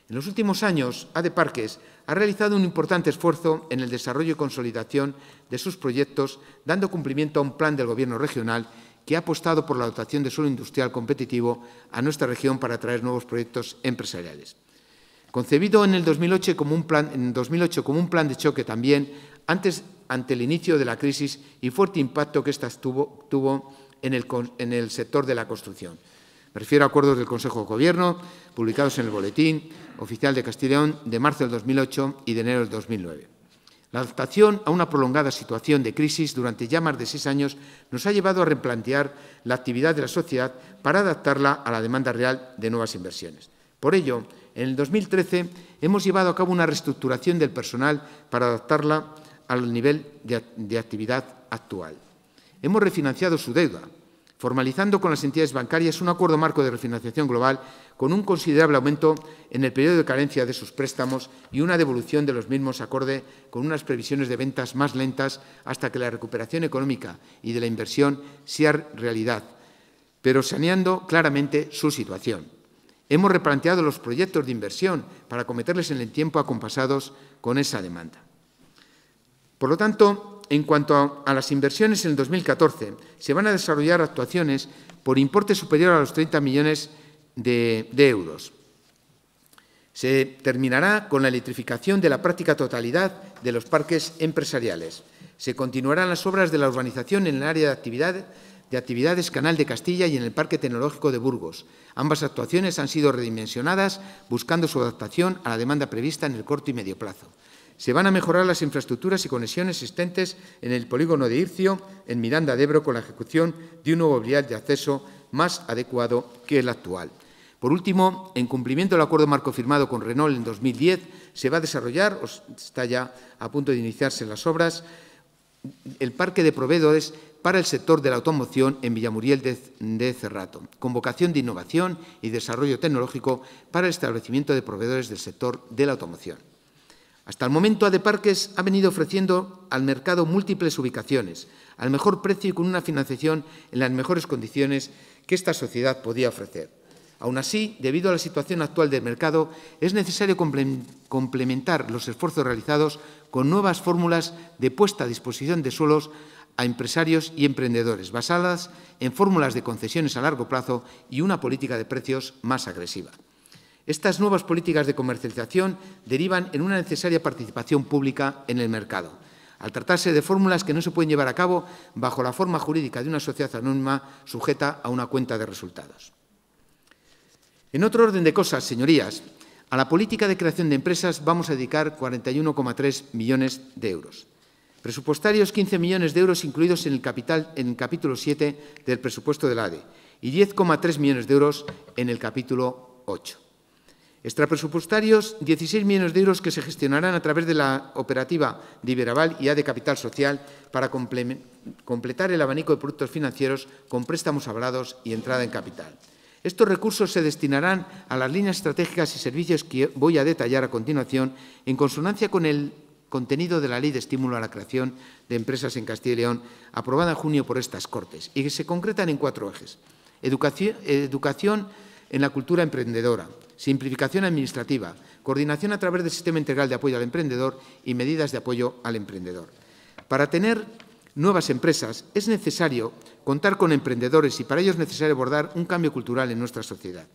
En los últimos años, ADE Parques ha realizado un importante esfuerzo en el desarrollo y consolidación de sus proyectos, dando cumplimiento a un plan del Gobierno regional que ha apostado por la dotación de suelo industrial competitivo a nuestra región para atraer nuevos proyectos empresariales. Concebido en el 2008 como un plan, como un plan de choque también, antes, ante el inicio de la crisis y fuerte impacto que ésta tuvo, en el sector de la construcción. Me refiero a acuerdos del Consejo de Gobierno, publicados en el Boletín Oficial de Castilla y de marzo del 2008 y de enero del 2009. La adaptación a una prolongada situación de crisis durante ya más de seis años nos ha llevado a replantear la actividad de la sociedad para adaptarla a la demanda real de nuevas inversiones. Por ello, en el 2013 hemos llevado a cabo una reestructuración del personal para adaptarla al nivel de actividad actual. Hemos refinanciado su deuda, formalizando con las entidades bancarias un acuerdo marco de refinanciación global con un considerable aumento en el periodo de carencia de sus préstamos y una devolución de los mismos acorde con unas previsiones de ventas más lentas hasta que la recuperación económica y de la inversión sea realidad, pero saneando claramente su situación. Hemos replanteado los proyectos de inversión para acometerles en el tiempo acompasados con esa demanda. Por lo tanto, en cuanto a las inversiones en el 2014, se van a desarrollar actuaciones por importe superior a los 30 millones de, euros. Se terminará con la electrificación de la práctica totalidad de los parques empresariales. Se continuarán las obras de la urbanización en el área de actividades Canal de Castilla y en el Parque Tecnológico de Burgos. Ambas actuaciones han sido redimensionadas buscando su adaptación a la demanda prevista en el corto y medio plazo. Se van a mejorar las infraestructuras y conexiones existentes en el polígono de Ircio, en Miranda de Ebro, con la ejecución de un nuevo vial de acceso más adecuado que el actual. Por último, en cumplimiento del acuerdo marco firmado con Renault en 2010, se va a desarrollar, o está ya a punto de iniciarse las obras, el parque de proveedores para el sector de la automoción en Villamuriel de Cerrato, con vocación de innovación y desarrollo tecnológico para el establecimiento de proveedores del sector de la automoción. Hasta el momento, Adeparques ha venido ofreciendo al mercado múltiples ubicaciones, al mejor precio y con una financiación en las mejores condiciones que esta sociedad podía ofrecer. Aún así, debido a la situación actual del mercado, es necesario complementar los esfuerzos realizados con nuevas fórmulas de puesta a disposición de suelos a empresarios y emprendedores, basadas en fórmulas de concesiones a largo plazo y una política de precios más agresiva. Estas nuevas políticas de comercialización derivan en una necesaria participación pública en el mercado. Al tratarse de fórmulas que no se pueden llevar a cabo bajo la forma jurídica de una sociedad anónima sujeta a una cuenta de resultados. En otro orden de cosas, señorías, a la política de creación de empresas vamos a dedicar 41,3 millones de euros. Presupuestarios 15 millones de euros incluidos en el, capital, en capítulo 7 del presupuesto del ADE y 10,3 millones de euros en el capítulo 8. Extrapresupuestarios, 16 millones de euros que se gestionarán a través de la operativa Liberaval y A de Capital Social para completar el abanico de productos financieros con préstamos hablados y entrada en capital. Estos recursos se destinarán a las líneas estratégicas y servicios que voy a detallar a continuación en consonancia con el contenido de la Ley de Estímulo a la Creación de Empresas en Castilla y León, aprobada en junio por estas Cortes, y que se concretan en cuatro ejes. educación en la cultura emprendedora, simplificación administrativa, coordinación a través del sistema integral de apoyo al emprendedor y medidas de apoyo al emprendedor. Para tener nuevas empresas es necesario contar con emprendedores y para ello es necesario abordar un cambio cultural en nuestra sociedad.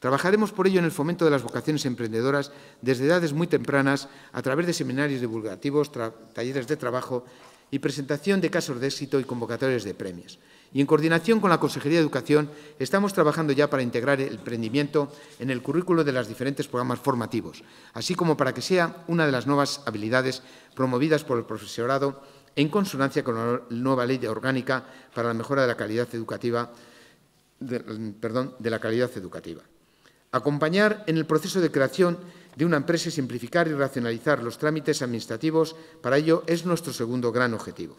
Trabajaremos por ello en el fomento de las vocaciones emprendedoras desde edades muy tempranas a través de seminarios divulgativos, talleres de trabajo y presentación de casos de éxito y convocatorias de premios. Y en coordinación con la Consejería de Educación estamos trabajando ya para integrar el emprendimiento en el currículo de los diferentes programas formativos, así como para que sea una de las nuevas habilidades promovidas por el profesorado en consonancia con la nueva ley orgánica para la mejora de la calidad educativa. de la calidad educativa. Acompañar en el proceso de creación de una empresa y simplificar y racionalizar los trámites administrativos, para ello es nuestro segundo gran objetivo.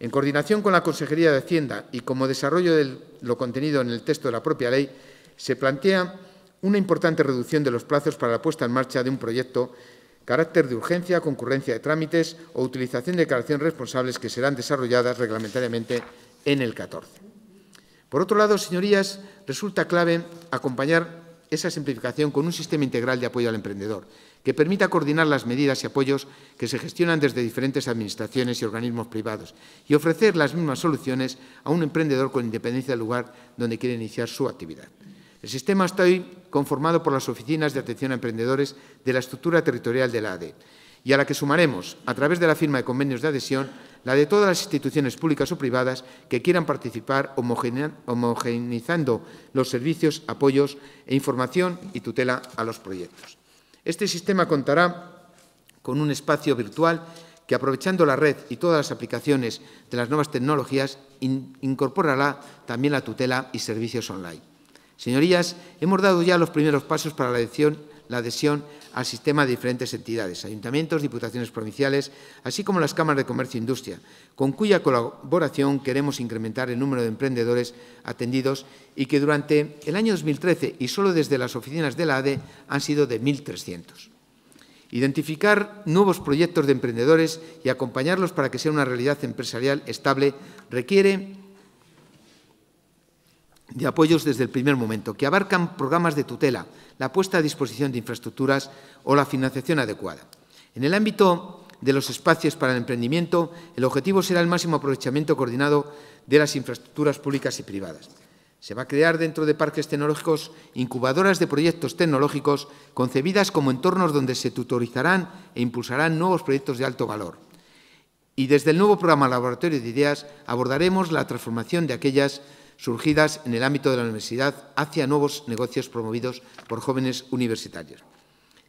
En coordinación con la Consejería de Hacienda y como desarrollo de lo contenido en el texto de la propia ley, se plantea una importante reducción de los plazos para la puesta en marcha de un proyecto, carácter de urgencia, concurrencia de trámites o utilización de declaraciones responsables que serán desarrolladas reglamentariamente en el 14. Por otro lado, señorías, resulta clave acompañar esa simplificación con un sistema integral de apoyo al emprendedor, que permita coordinar las medidas y apoyos que se gestionan desde diferentes administraciones y organismos privados y ofrecer las mismas soluciones a un emprendedor con independencia del lugar donde quiere iniciar su actividad. El sistema está hoy conformado por las oficinas de atención a emprendedores de la estructura territorial de la ADE y a la que sumaremos, a través de la firma de convenios de adhesión, la de todas las instituciones públicas o privadas que quieran participar homogeneizando los servicios, apoyos e información y tutela a los proyectos. Este sistema contará con un espacio virtual que aprovechando la red y todas las aplicaciones de las nuevas tecnologías, incorporará también la tutela y servicios online. Señorías, hemos dado ya los primeros pasos para la edición la adhesión al sistema de diferentes entidades, ayuntamientos, diputaciones provinciales, así como las cámaras de comercio e industria, con cuya colaboración queremos incrementar el número de emprendedores atendidos y que durante el año 2013 y solo desde las oficinas de la ADE han sido de 1.300. Identificar nuevos proyectos de emprendedores y acompañarlos para que sea una realidad empresarial estable requiere de apoyos desde el primer momento, que abarcan programas de tutela, la puesta a disposición de infraestructuras o la financiación adecuada. En el ámbito de los espacios para el emprendimiento, el objetivo será el máximo aprovechamiento coordinado de las infraestructuras públicas y privadas. Se va a crear dentro de parques tecnológicos incubadoras de proyectos tecnológicos concebidas como entornos donde se tutorizarán e impulsarán nuevos proyectos de alto valor. Y desde el nuevo programa Laboratorio de Ideas abordaremos la transformación de aquellas surgidas en el ámbito de la universidad hacia nuevos negocios promovidos por jóvenes universitarios.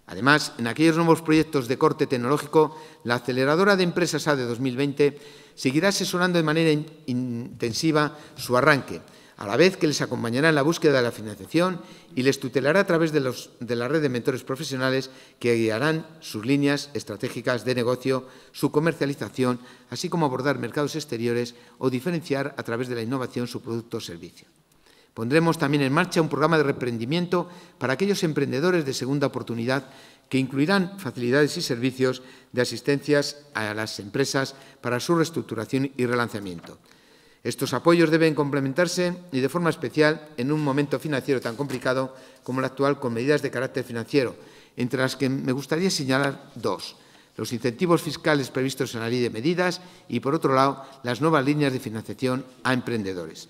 Además, en aquellos nuevos proyectos de corte tecnológico, la aceleradora de empresas A de 2020 seguirá asesorando de manera intensiva su arranque, a la vez que les acompañará en la búsqueda de la financiación y les tutelará a través de, la red de mentores profesionales que guiarán sus líneas estratégicas de negocio, su comercialización, así como abordar mercados exteriores o diferenciar a través de la innovación su producto o servicio. Pondremos también en marcha un programa de reprendimiento para aquellos emprendedores de segunda oportunidad que incluirán facilidades y servicios de asistencias a las empresas para su reestructuración y relanzamiento. Estos apoyos deben complementarse y de forma especial en un momento financiero tan complicado como el actual con medidas de carácter financiero, entre las que me gustaría señalar dos. Los incentivos fiscales previstos en la ley de medidas y, por otro lado, las nuevas líneas de financiación a emprendedores.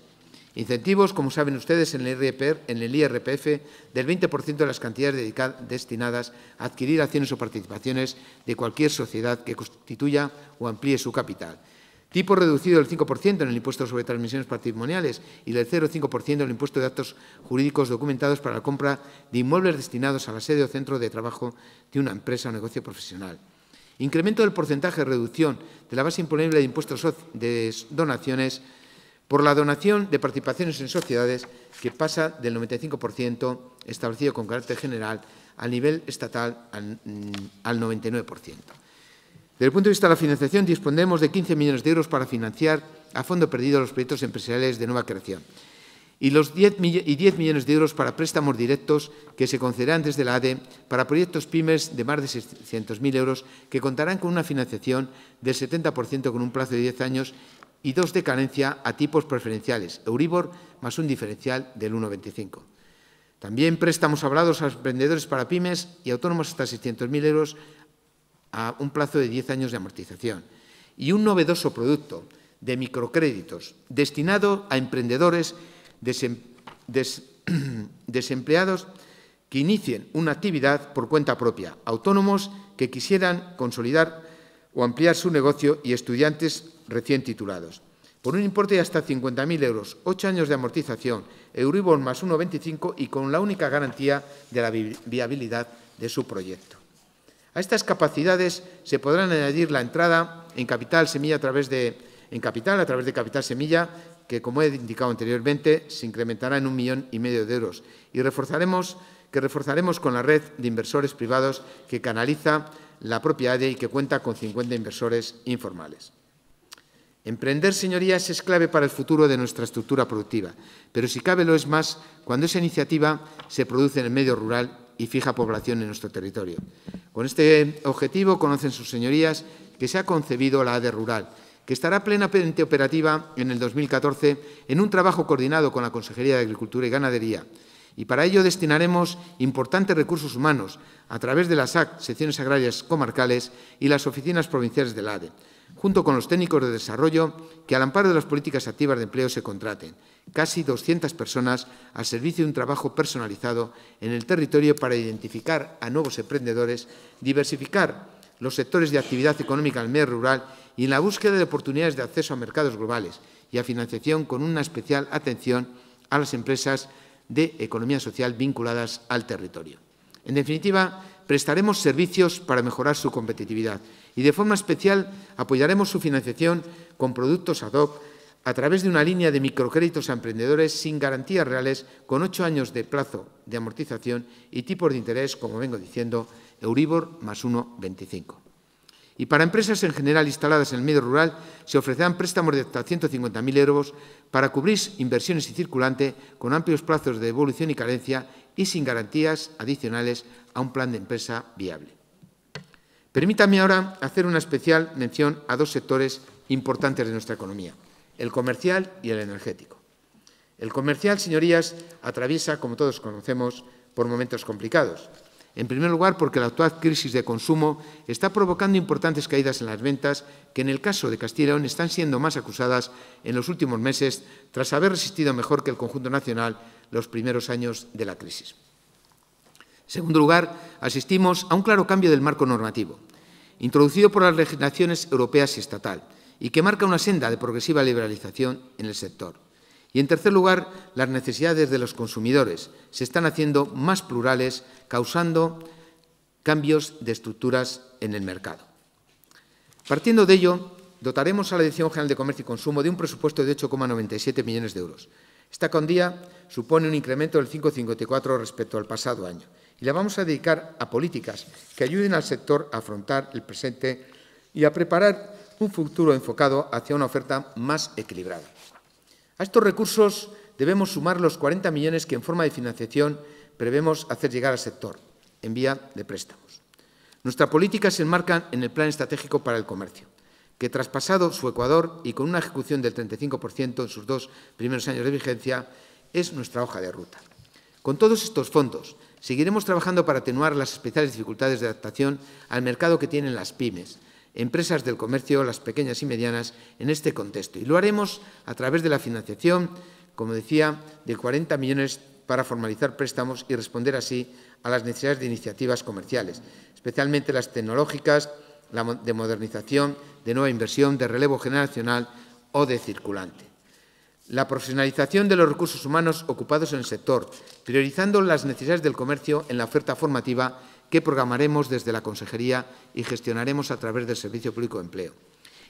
Incentivos, como saben ustedes, en el IRPF, del 20% de las cantidades destinadas a adquirir acciones o participaciones de cualquier sociedad que constituya o amplíe su capital Tipo reducido del 5% en el impuesto sobre transmisiones patrimoniales y del 0,5% en el impuesto de actos jurídicos documentados para la compra de inmuebles destinados a la sede o centro de trabajo de una empresa o negocio profesional. Incremento del porcentaje de reducción de la base imponible de impuestos de donaciones por la donación de participaciones en sociedades que pasa del 95% establecido con carácter general al nivel estatal al, mm, al 99%. Desde el punto de vista de la financiación, disponemos de 15 millones de euros para financiar a fondo perdido los proyectos empresariales de nueva creación y, los 10 y 10 millones de euros para préstamos directos que se concederán desde la ADE para proyectos pymes de más de 600.000 euros que contarán con una financiación del 70% con un plazo de 10 años y dos de carencia a tipos preferenciales, Euribor más un diferencial del 1,25. También préstamos hablados a emprendedores para pymes y autónomos hasta 600.000 euros a un plazo de 10 años de amortización y un novedoso producto de microcréditos destinado a emprendedores desempleados que inicien una actividad por cuenta propia, autónomos que quisieran consolidar o ampliar su negocio y estudiantes recién titulados. Por un importe de hasta 50.000 euros, 8 años de amortización, Euribor más 1,25 y con la única garantía de la viabilidad de su proyecto. A estas capacidades se podrán añadir la entrada en capital semilla a través de en capital a través de capital semilla que como he indicado anteriormente se incrementará en un millón y medio de euros y reforzaremos que reforzaremos con la red de inversores privados que canaliza la propiedad y que cuenta con 50 inversores informales. Emprender, señorías, es clave para el futuro de nuestra estructura productiva, pero si cabe lo es más cuando esa iniciativa se produce en el medio rural y fija población en nuestro territorio. Con este objetivo conocen sus señorías que se ha concebido la ADE Rural, que estará plenamente operativa en el 2014 en un trabajo coordinado con la Consejería de Agricultura y Ganadería. Y para ello destinaremos importantes recursos humanos a través de las SAC, secciones agrarias comarcales, y las oficinas provinciales de la ADE junto con los técnicos de desarrollo que al amparo de las políticas activas de empleo se contraten, casi 200 personas al servicio de un trabajo personalizado en el territorio para identificar a nuevos emprendedores, diversificar los sectores de actividad económica en el rural y en la búsqueda de oportunidades de acceso a mercados globales y a financiación con una especial atención a las empresas de economía social vinculadas al territorio. En definitiva, prestaremos servicios para mejorar su competitividad y de forma especial apoyaremos su financiación con productos ad hoc a través de una línea de microcréditos a emprendedores sin garantías reales con ocho años de plazo de amortización y tipos de interés, como vengo diciendo, Euribor más 1,25. Y para empresas en general instaladas en el medio rural se ofrecerán préstamos de hasta 150.000 euros para cubrir inversiones y circulante con amplios plazos de evolución y carencia y sin garantías adicionales a un plan de empresa viable. Permítame ahora hacer una especial mención a dos sectores importantes de nuestra economía, el comercial y el energético. El comercial, señorías, atraviesa, como todos conocemos, por momentos complicados, en primer lugar, porque la actual crisis de consumo está provocando importantes caídas en las ventas que en el caso de Castilla y León están siendo más acusadas en los últimos meses tras haber resistido mejor que el conjunto nacional los primeros años de la crisis. En segundo lugar, asistimos a un claro cambio del marco normativo, introducido por las legislaciones europeas y estatal, y que marca una senda de progresiva liberalización en el sector. Y en tercer lugar, las necesidades de los consumidores se están haciendo más plurales, causando cambios de estructuras en el mercado. Partiendo de ello, dotaremos a la Dirección General de Comercio y Consumo de un presupuesto de 8,97 millones de euros. Esta condía supone un incremento del 5,54 respecto al pasado año y la vamos a dedicar a políticas que ayuden al sector a afrontar el presente y a preparar un futuro enfocado hacia una oferta más equilibrada. A estos recursos debemos sumar los 40 millones que en forma de financiación prevemos hacer llegar al sector en vía de préstamos. Nuestra política se enmarca en el Plan Estratégico para el Comercio, que traspasado su Ecuador y con una ejecución del 35% en sus dos primeros años de vigencia, es nuestra hoja de ruta. Con todos estos fondos, seguiremos trabajando para atenuar las especiales dificultades de adaptación al mercado que tienen las pymes, empresas del comercio, las pequeñas y medianas, en este contexto. Y lo haremos a través de la financiación, como decía, de 40 millones para formalizar préstamos y responder así a las necesidades de iniciativas comerciales, especialmente las tecnológicas, de modernización, de nueva inversión, de relevo generacional o de circulante. La profesionalización de los recursos humanos ocupados en el sector, priorizando las necesidades del comercio en la oferta formativa que programaremos desde la Consejería y gestionaremos a través del Servicio Público de Empleo.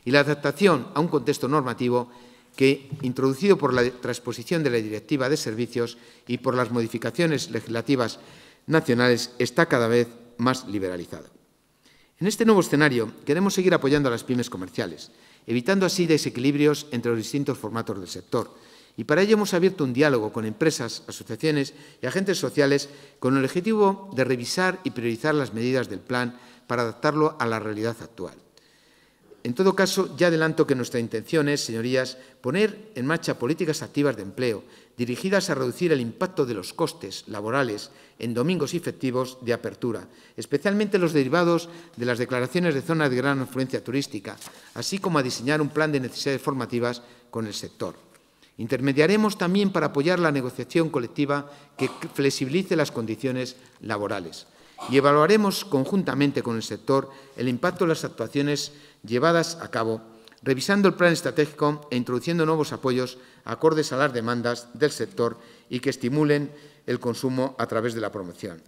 Y la adaptación a un contexto normativo que, introducido por la transposición de la Directiva de Servicios y por las modificaciones legislativas nacionales, está cada vez más liberalizado. En este nuevo escenario queremos seguir apoyando a las pymes comerciales, evitando así desequilibrios entre los distintos formatos del sector, y para ello hemos abierto un diálogo con empresas, asociaciones y agentes sociales con el objetivo de revisar y priorizar las medidas del plan para adaptarlo a la realidad actual. En todo caso, ya adelanto que nuestra intención es, señorías, poner en marcha políticas activas de empleo dirigidas a reducir el impacto de los costes laborales en domingos y festivos de apertura, especialmente los derivados de las declaraciones de zonas de gran afluencia turística, así como a diseñar un plan de necesidades formativas con el sector. Intermediaremos también para apoyar la negociación colectiva que flexibilice las condiciones laborales y evaluaremos conjuntamente con el sector el impacto de las actuaciones llevadas a cabo, revisando el plan estratégico e introduciendo nuevos apoyos acordes a las demandas del sector y que estimulen el consumo a través de la promoción.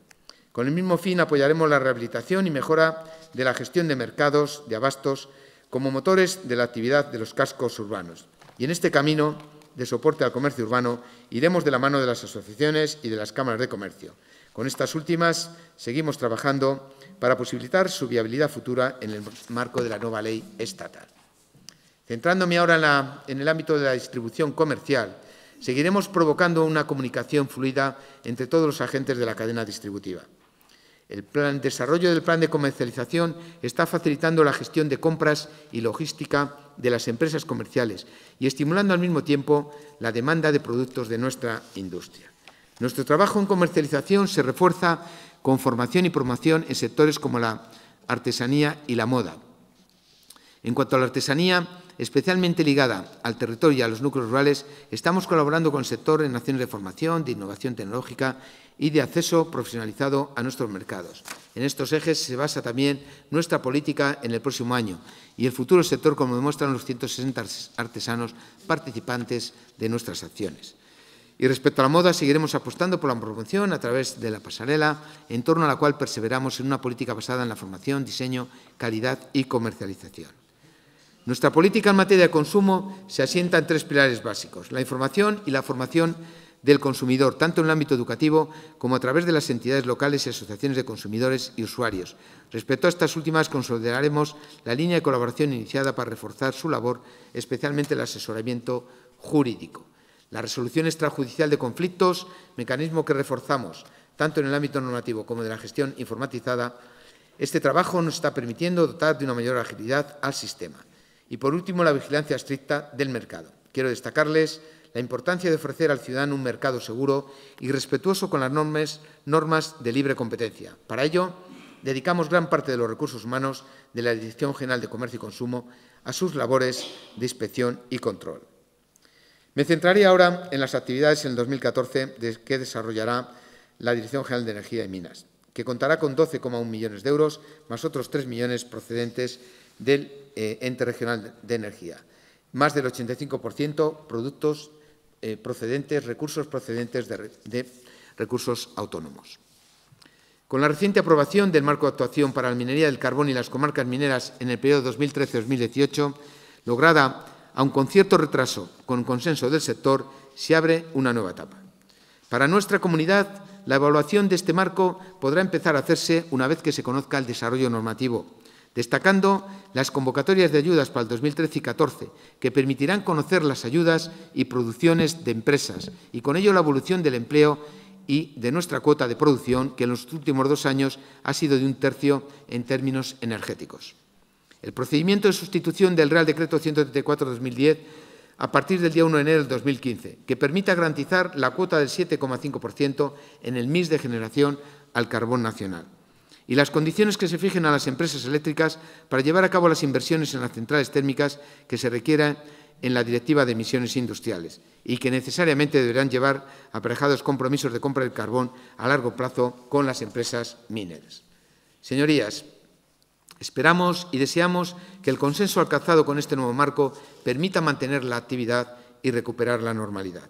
Con el mismo fin apoyaremos la rehabilitación y mejora de la gestión de mercados de abastos como motores de la actividad de los cascos urbanos. Y en este camino de soporte al comercio urbano, iremos de la mano de las asociaciones y de las cámaras de comercio. Con estas últimas seguimos trabajando para posibilitar su viabilidad futura en el marco de la nueva ley estatal. Centrándome ahora en, el ámbito de la distribución comercial, seguiremos provocando una comunicación fluida entre todos los agentes de la cadena distributiva. El plan, desarrollo del plan de comercialización está facilitando la gestión de compras y logística de las empresas comerciales y estimulando al mismo tiempo la demanda de productos de nuestra industria. Nuestro trabajo en comercialización se refuerza con formación y promoción en sectores como la artesanía y la moda. En cuanto a la artesanía, especialmente ligada al territorio y a los núcleos rurales, estamos colaborando con el sector en acciones de formación, de innovación tecnológica y de acceso profesionalizado a nuestros mercados. En estos ejes se basa también nuestra política en el próximo año y el futuro sector, como demuestran los 160 artesanos participantes de nuestras acciones. Y respecto a la moda, seguiremos apostando por la promoción a través de la pasarela, en torno a la cual perseveramos en una política basada en la formación, diseño, calidad y comercialización. Nuestra política en materia de consumo se asienta en tres pilares básicos, la información y la formación del consumidor, tanto en el ámbito educativo como a través de las entidades locales y asociaciones de consumidores y usuarios. Respecto a estas últimas, consolidaremos la línea de colaboración iniciada para reforzar su labor, especialmente el asesoramiento jurídico. La resolución extrajudicial de conflictos, mecanismo que reforzamos tanto en el ámbito normativo como de la gestión informatizada, este trabajo nos está permitiendo dotar de una mayor agilidad al sistema. Y, por último, la vigilancia estricta del mercado. Quiero destacarles la importancia de ofrecer al ciudadano un mercado seguro y respetuoso con las normas, normas de libre competencia. Para ello, dedicamos gran parte de los recursos humanos de la Dirección General de Comercio y Consumo a sus labores de inspección y control. Me centraré ahora en las actividades en el 2014 que desarrollará la Dirección General de Energía y Minas, que contará con 12,1 millones de euros más otros 3 millones procedentes del eh, Ente Regional de Energía, más del 85% productos eh, procedentes, recursos procedentes de, recursos autónomos. Con la reciente aprobación del marco de actuación para la minería del carbón y las comarcas mineras en el periodo 2013-2018, lograda aun con cierto retraso con consenso del sector, se abre una nueva etapa. Para nuestra comunidad, la evaluación de este marco podrá empezar a hacerse una vez que se conozca el desarrollo normativo, destacando las convocatorias de ayudas para el 2013 y 2014, que permitirán conocer las ayudas y producciones de empresas y con ello la evolución del empleo y de nuestra cuota de producción, que en los últimos dos años ha sido de un tercio en términos energéticos. El procedimiento de sustitución del Real Decreto 134-2010 a partir del día 1 de enero del 2015, que permita garantizar la cuota del 7,5% en el MIS de generación al carbón nacional y las condiciones que se fijen a las empresas eléctricas para llevar a cabo las inversiones en las centrales térmicas que se requieran en la Directiva de Emisiones Industriales y que necesariamente deberán llevar aparejados compromisos de compra del carbón a largo plazo con las empresas mineras. Señorías, esperamos y deseamos que el consenso alcanzado con este nuevo marco permita mantener la actividad y recuperar la normalidad.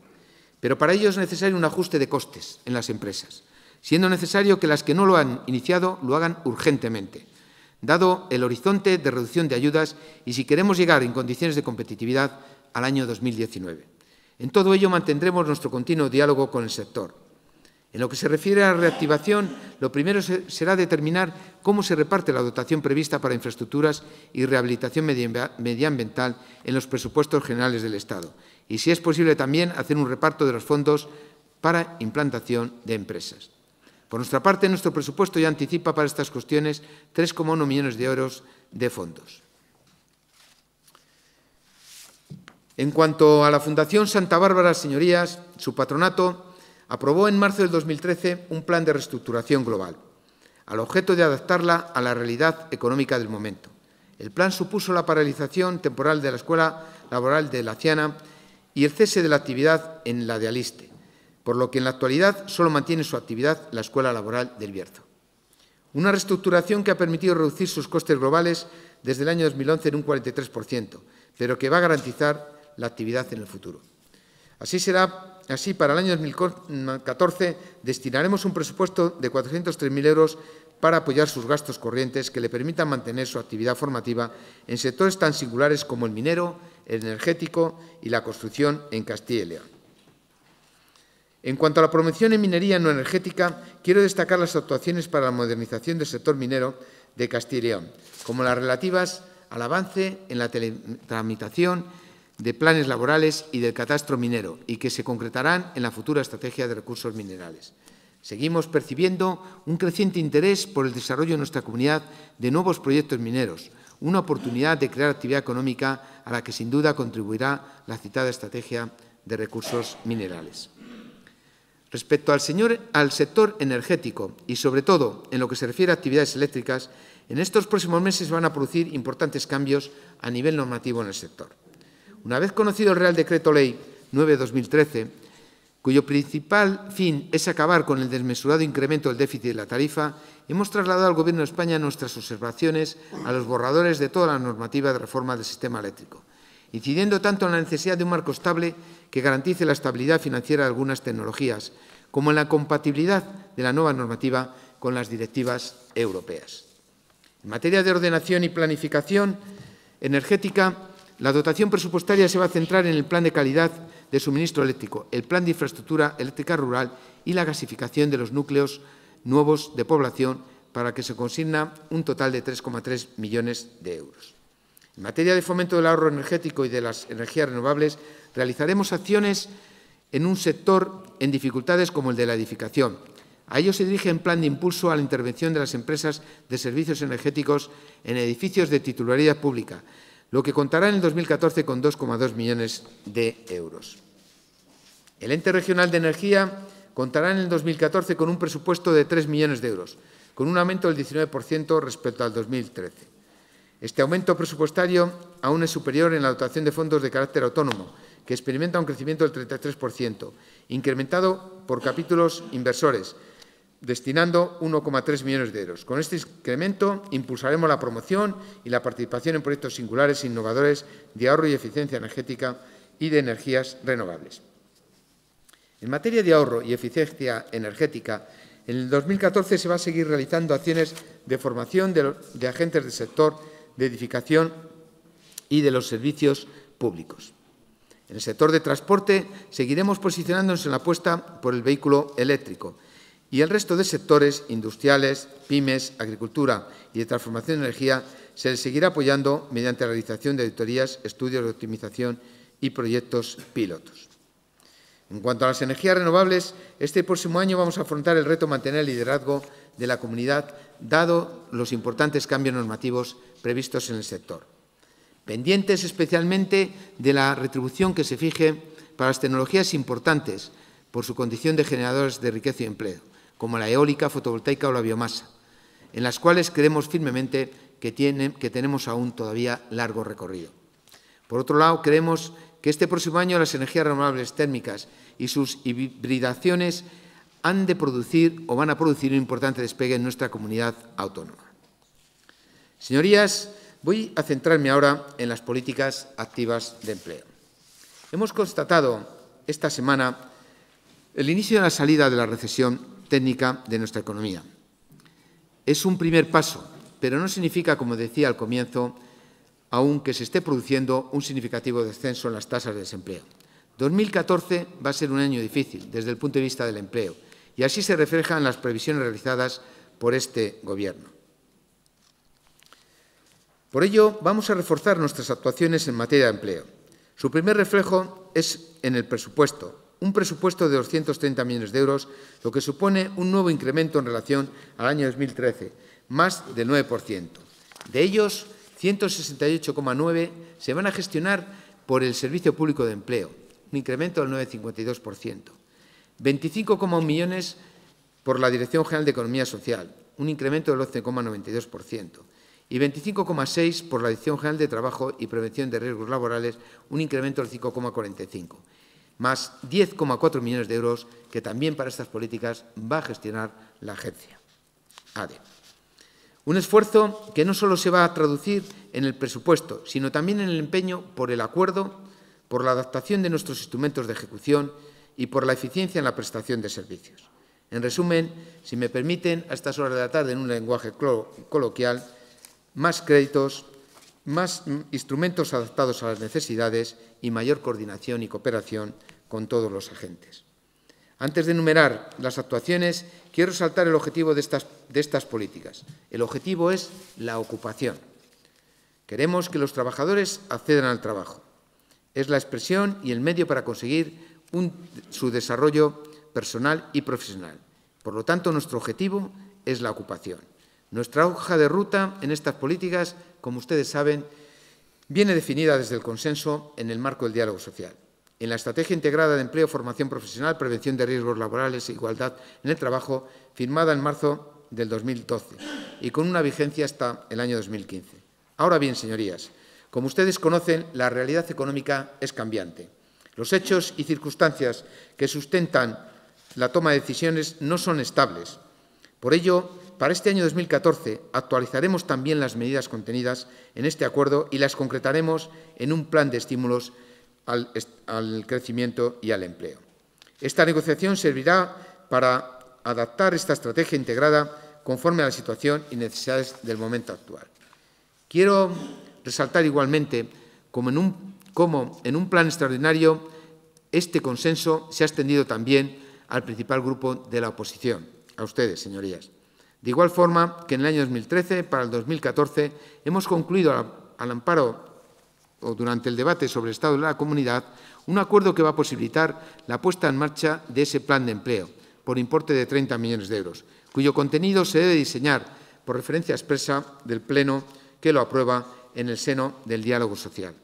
Pero para ello es necesario un ajuste de costes en las empresas siendo necesario que las que no lo han iniciado lo hagan urgentemente, dado el horizonte de reducción de ayudas y si queremos llegar en condiciones de competitividad al año 2019. En todo ello mantendremos nuestro continuo diálogo con el sector. En lo que se refiere a la reactivación, lo primero será determinar cómo se reparte la dotación prevista para infraestructuras y rehabilitación medioambiental en los presupuestos generales del Estado y, si es posible, también hacer un reparto de los fondos para implantación de empresas. Por nuestra parte, nuestro presupuesto ya anticipa para estas cuestiones 3,1 millones de euros de fondos. En cuanto a la Fundación Santa Bárbara, señorías, su patronato aprobó en marzo del 2013 un plan de reestructuración global, al objeto de adaptarla a la realidad económica del momento. El plan supuso la paralización temporal de la Escuela Laboral de La Ciana y el cese de la actividad en la de Aliste, por lo que en la actualidad solo mantiene su actividad la Escuela Laboral del Bierzo. Una reestructuración que ha permitido reducir sus costes globales desde el año 2011 en un 43%, pero que va a garantizar la actividad en el futuro. Así será, así para el año 2014 destinaremos un presupuesto de 403.000 euros para apoyar sus gastos corrientes que le permitan mantener su actividad formativa en sectores tan singulares como el minero, el energético y la construcción en Castilla y León. En cuanto a la promoción en minería no energética, quiero destacar las actuaciones para la modernización del sector minero de Castilla y León, como las relativas al avance en la tramitación de planes laborales y del catastro minero y que se concretarán en la futura estrategia de recursos minerales. Seguimos percibiendo un creciente interés por el desarrollo en nuestra comunidad de nuevos proyectos mineros, una oportunidad de crear actividad económica a la que sin duda contribuirá la citada estrategia de recursos minerales. Respecto al, señor, al sector energético y sobre todo en lo que se refiere a actividades eléctricas, en estos próximos meses van a producir importantes cambios a nivel normativo en el sector. Una vez conocido el Real Decreto Ley 9-2013, cuyo principal fin es acabar con el desmesurado incremento del déficit de la tarifa, hemos trasladado al Gobierno de España nuestras observaciones a los borradores de toda la normativa de reforma del sistema eléctrico, incidiendo tanto en la necesidad de un marco estable que garantice la estabilidad financiera de algunas tecnologías, como en la compatibilidad de la nueva normativa con las directivas europeas. En materia de ordenación y planificación energética, la dotación presupuestaria se va a centrar en el plan de calidad de suministro eléctrico, el plan de infraestructura eléctrica rural y la gasificación de los núcleos nuevos de población para que se consigna un total de 3,3 millones de euros. En materia de fomento del ahorro energético y de las energías renovables, realizaremos acciones en un sector en dificultades como el de la edificación. A ello se dirige un plan de impulso a la intervención de las empresas de servicios energéticos en edificios de titularidad pública, lo que contará en el 2014 con 2,2 millones de euros. El Ente Regional de Energía contará en el 2014 con un presupuesto de 3 millones de euros, con un aumento del 19% respecto al 2013. Este aumento presupuestario aún es superior en la dotación de fondos de carácter autónomo, que experimenta un crecimiento del 33%, incrementado por capítulos inversores, destinando 1,3 millones de euros. Con este incremento impulsaremos la promoción y la participación en proyectos singulares e innovadores de ahorro y eficiencia energética y de energías renovables. En materia de ahorro y eficiencia energética, en el 2014 se va a seguir realizando acciones de formación de, de agentes del sector de edificación y de los servicios públicos. En el sector de transporte seguiremos posicionándonos en la apuesta por el vehículo eléctrico y el resto de sectores industriales, pymes, agricultura y de transformación de energía se les seguirá apoyando mediante la realización de auditorías, estudios de optimización y proyectos pilotos. En cuanto a las energías renovables, este próximo año vamos a afrontar el reto de mantener el liderazgo de la comunidad, dado los importantes cambios normativos previstos en el sector. Pendientes especialmente de la retribución que se fije para las tecnologías importantes por su condición de generadores de riqueza y empleo, como la eólica, fotovoltaica o la biomasa, en las cuales creemos firmemente que, que tenemos aún todavía largo recorrido. Por otro lado, creemos que este próximo año las energías renovables térmicas y sus hibridaciones han de producir o van a producir un importante despegue en nuestra comunidad autónoma. Señorías, voy a centrarme ahora en las políticas activas de empleo. Hemos constatado esta semana el inicio de la salida de la recesión técnica de nuestra economía. Es un primer paso, pero no significa, como decía al comienzo, aunque se esté produciendo un significativo descenso en las tasas de desempleo. 2014 va a ser un año difícil desde el punto de vista del empleo y así se reflejan las previsiones realizadas por este Gobierno. Por ello, vamos a reforzar nuestras actuaciones en materia de empleo. Su primer reflejo es en el presupuesto, un presupuesto de 230 millones de euros, lo que supone un nuevo incremento en relación al año 2013, más del 9%. De ellos, 168,9 se van a gestionar por el Servicio Público de Empleo, un incremento del 9,52%. 25,1 millones por la Dirección General de Economía Social, un incremento del 11,92% y 25,6 por la Dirección General de Trabajo y Prevención de Riesgos Laborales, un incremento del 5,45, más 10,4 millones de euros que también para estas políticas va a gestionar la agencia ADE. Un esfuerzo que no solo se va a traducir en el presupuesto, sino también en el empeño por el acuerdo, por la adaptación de nuestros instrumentos de ejecución y por la eficiencia en la prestación de servicios. En resumen, si me permiten, a estas horas de la tarde, en un lenguaje coloquial, más créditos, más instrumentos adaptados a las necesidades y mayor coordinación y cooperación con todos los agentes. Antes de enumerar las actuaciones, quiero resaltar el objetivo de estas, políticas. El objetivo es la ocupación. Queremos que los trabajadores accedan al trabajo. Es la expresión y el medio para conseguir su desarrollo personal y profesional. Por lo tanto, nuestro objetivo es la ocupación. Nuestra hoja de ruta en estas políticas, como ustedes saben, viene definida desde el consenso en el marco del diálogo social. En la Estrategia Integrada de Empleo, Formación Profesional, Prevención de Riesgos Laborales e Igualdad en el Trabajo, firmada en marzo del 2012 y con una vigencia hasta el año 2015. Ahora bien, señorías, como ustedes conocen, la realidad económica es cambiante. Los hechos y circunstancias que sustentan la toma de decisiones no son estables. Por ello, para este año 2014 actualizaremos también las medidas contenidas en este acuerdo y las concretaremos en un plan de estímulos al, crecimiento y al empleo. Esta negociación servirá para adaptar esta estrategia integrada conforme a la situación y necesidades del momento actual. Quiero resaltar igualmente como cómo en un plan extraordinario este consenso se ha extendido también al principal grupo de la oposición, a ustedes, señorías. De igual forma que en el año 2013, para el 2014, hemos concluido al, amparo o durante el debate sobre el Estado de la Comunidad un acuerdo que va a posibilitar la puesta en marcha de ese plan de empleo por importe de 30 millones de euros, cuyo contenido se debe diseñar por referencia expresa del Pleno que lo aprueba en el seno del diálogo social.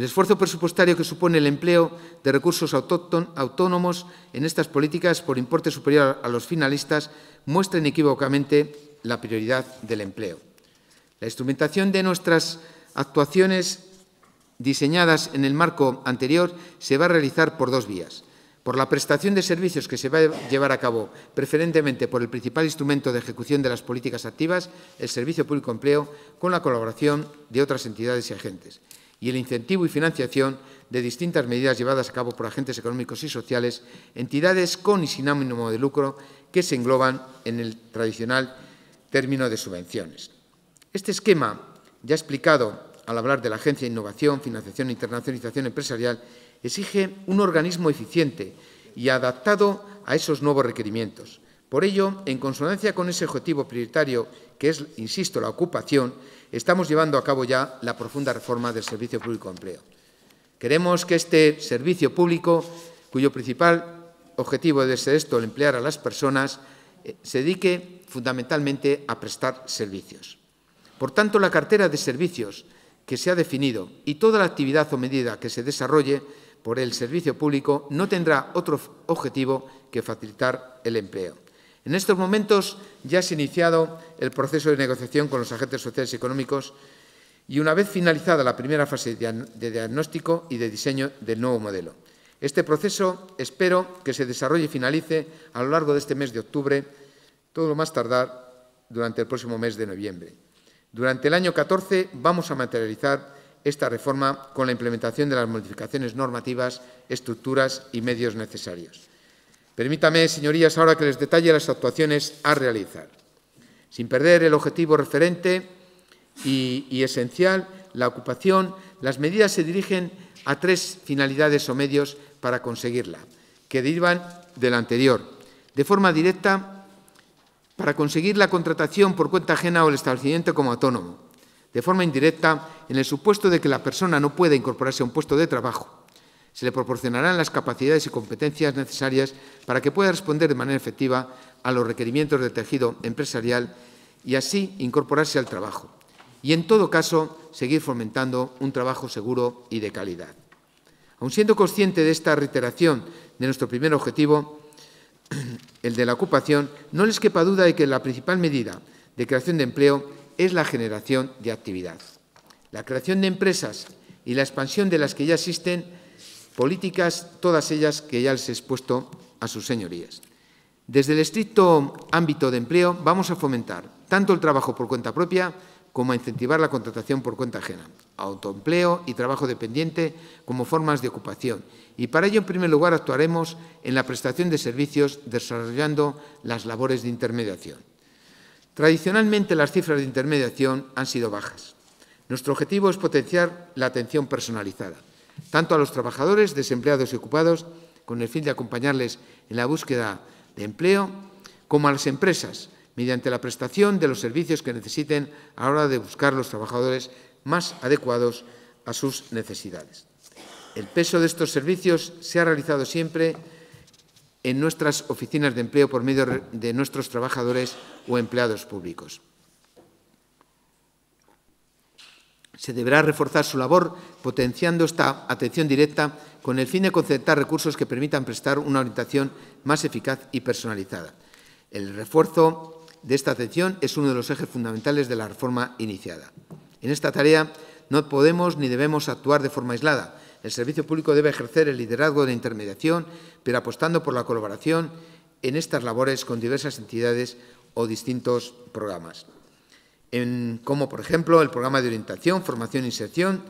El esfuerzo presupuestario que supone el empleo de recursos autónomos en estas políticas por importe superior a los finalistas muestra inequívocamente la prioridad del empleo. La instrumentación de nuestras actuaciones diseñadas en el marco anterior se va a realizar por dos vías. Por la prestación de servicios que se va a llevar a cabo preferentemente por el principal instrumento de ejecución de las políticas activas, el Servicio Público Empleo, con la colaboración de otras entidades y agentes y el incentivo y financiación de distintas medidas llevadas a cabo por agentes económicos y sociales, entidades con y sin ánimo de lucro que se engloban en el tradicional término de subvenciones. Este esquema, ya explicado al hablar de la Agencia de Innovación, Financiación e Internacionalización Empresarial, exige un organismo eficiente y adaptado a esos nuevos requerimientos. Por ello, en consonancia con ese objetivo prioritario, que es, insisto, la ocupación, estamos llevando a cabo ya la profunda reforma del Servicio Público de Empleo. Queremos que este servicio público, cuyo principal objetivo debe ser esto, el emplear a las personas, eh, se dedique fundamentalmente a prestar servicios. Por tanto, la cartera de servicios que se ha definido y toda la actividad o medida que se desarrolle por el servicio público no tendrá otro objetivo que facilitar el empleo. En estos momentos ya se ha iniciado el proceso de negociación con los agentes sociales y económicos y una vez finalizada la primera fase de diagnóstico y de diseño del nuevo modelo. Este proceso espero que se desarrolle y finalice a lo largo de este mes de octubre, todo lo más tardar durante el próximo mes de noviembre. Durante el año 14 vamos a materializar esta reforma con la implementación de las modificaciones normativas, estructuras y medios necesarios. Permítame, señorías, ahora que les detalle las actuaciones a realizar. Sin perder el objetivo referente y, esencial, la ocupación, las medidas se dirigen a tres finalidades o medios para conseguirla, que derivan del anterior. De forma directa, para conseguir la contratación por cuenta ajena o el establecimiento como autónomo. De forma indirecta, en el supuesto de que la persona no pueda incorporarse a un puesto de trabajo se le proporcionarán las capacidades y competencias necesarias para que pueda responder de manera efectiva a los requerimientos del tejido empresarial y así incorporarse al trabajo. Y en todo caso, seguir fomentando un trabajo seguro y de calidad. Aun siendo consciente de esta reiteración de nuestro primer objetivo, el de la ocupación, no les quepa duda de que la principal medida de creación de empleo es la generación de actividad. La creación de empresas y la expansión de las que ya existen políticas, todas ellas que ya les he expuesto a sus señorías. Desde el estricto ámbito de empleo vamos a fomentar tanto el trabajo por cuenta propia como a incentivar la contratación por cuenta ajena, autoempleo y trabajo dependiente como formas de ocupación. Y para ello, en primer lugar, actuaremos en la prestación de servicios desarrollando las labores de intermediación. Tradicionalmente, las cifras de intermediación han sido bajas. Nuestro objetivo es potenciar la atención personalizada tanto a los trabajadores, desempleados y ocupados, con el fin de acompañarles en la búsqueda de empleo, como a las empresas, mediante la prestación de los servicios que necesiten a la hora de buscar los trabajadores más adecuados a sus necesidades. El peso de estos servicios se ha realizado siempre en nuestras oficinas de empleo por medio de nuestros trabajadores o empleados públicos. Se deberá reforzar su labor potenciando esta atención directa con el fin de concertar recursos que permitan prestar una orientación más eficaz y personalizada. El refuerzo de esta atención es uno de los ejes fundamentales de la reforma iniciada. En esta tarea no podemos ni debemos actuar de forma aislada. El servicio público debe ejercer el liderazgo de intermediación, pero apostando por la colaboración en estas labores con diversas entidades o distintos programas en, como por ejemplo el programa de orientación, formación e inserción,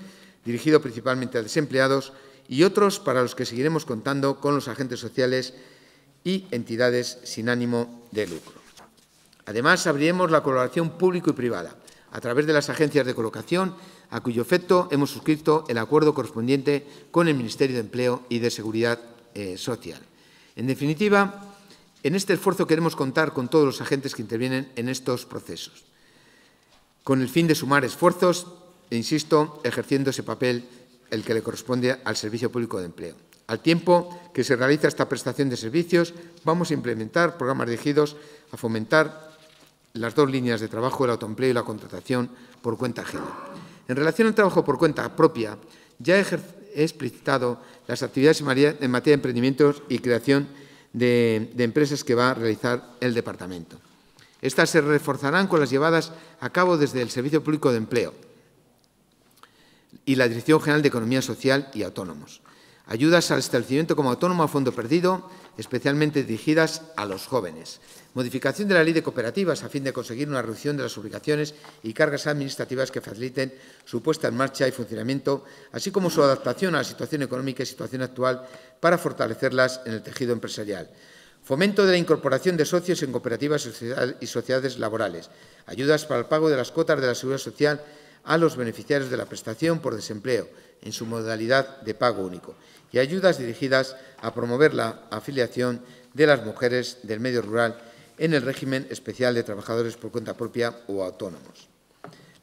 dirigido principalmente a desempleados, y otros para los que seguiremos contando con los agentes sociales y entidades sin ánimo de lucro. Además, abriremos la colaboración público y privada a través de las agencias de colocación, a cuyo efecto hemos suscrito el acuerdo correspondiente con el Ministerio de Empleo y de Seguridad eh, Social. En definitiva, en este esfuerzo queremos contar con todos los agentes que intervienen en estos procesos con el fin de sumar esfuerzos, e insisto, ejerciendo ese papel el que le corresponde al Servicio Público de Empleo. Al tiempo que se realiza esta prestación de servicios, vamos a implementar programas dirigidos a fomentar las dos líneas de trabajo, el autoempleo y la contratación por cuenta ajena. En relación al trabajo por cuenta propia, ya he explicitado las actividades en materia de emprendimientos y creación de empresas que va a realizar el Departamento. Estas se reforzarán con las llevadas a cabo desde el Servicio Público de Empleo y la Dirección General de Economía Social y Autónomos. Ayudas al establecimiento como autónomo a fondo perdido, especialmente dirigidas a los jóvenes. Modificación de la ley de cooperativas a fin de conseguir una reducción de las obligaciones y cargas administrativas que faciliten su puesta en marcha y funcionamiento, así como su adaptación a la situación económica y situación actual para fortalecerlas en el tejido empresarial. Fomento de la incorporación de socios en cooperativas y sociedades laborales. Ayudas para el pago de las cuotas de la seguridad social a los beneficiarios de la prestación por desempleo en su modalidad de pago único. Y ayudas dirigidas a promover la afiliación de las mujeres del medio rural en el régimen especial de trabajadores por cuenta propia o autónomos.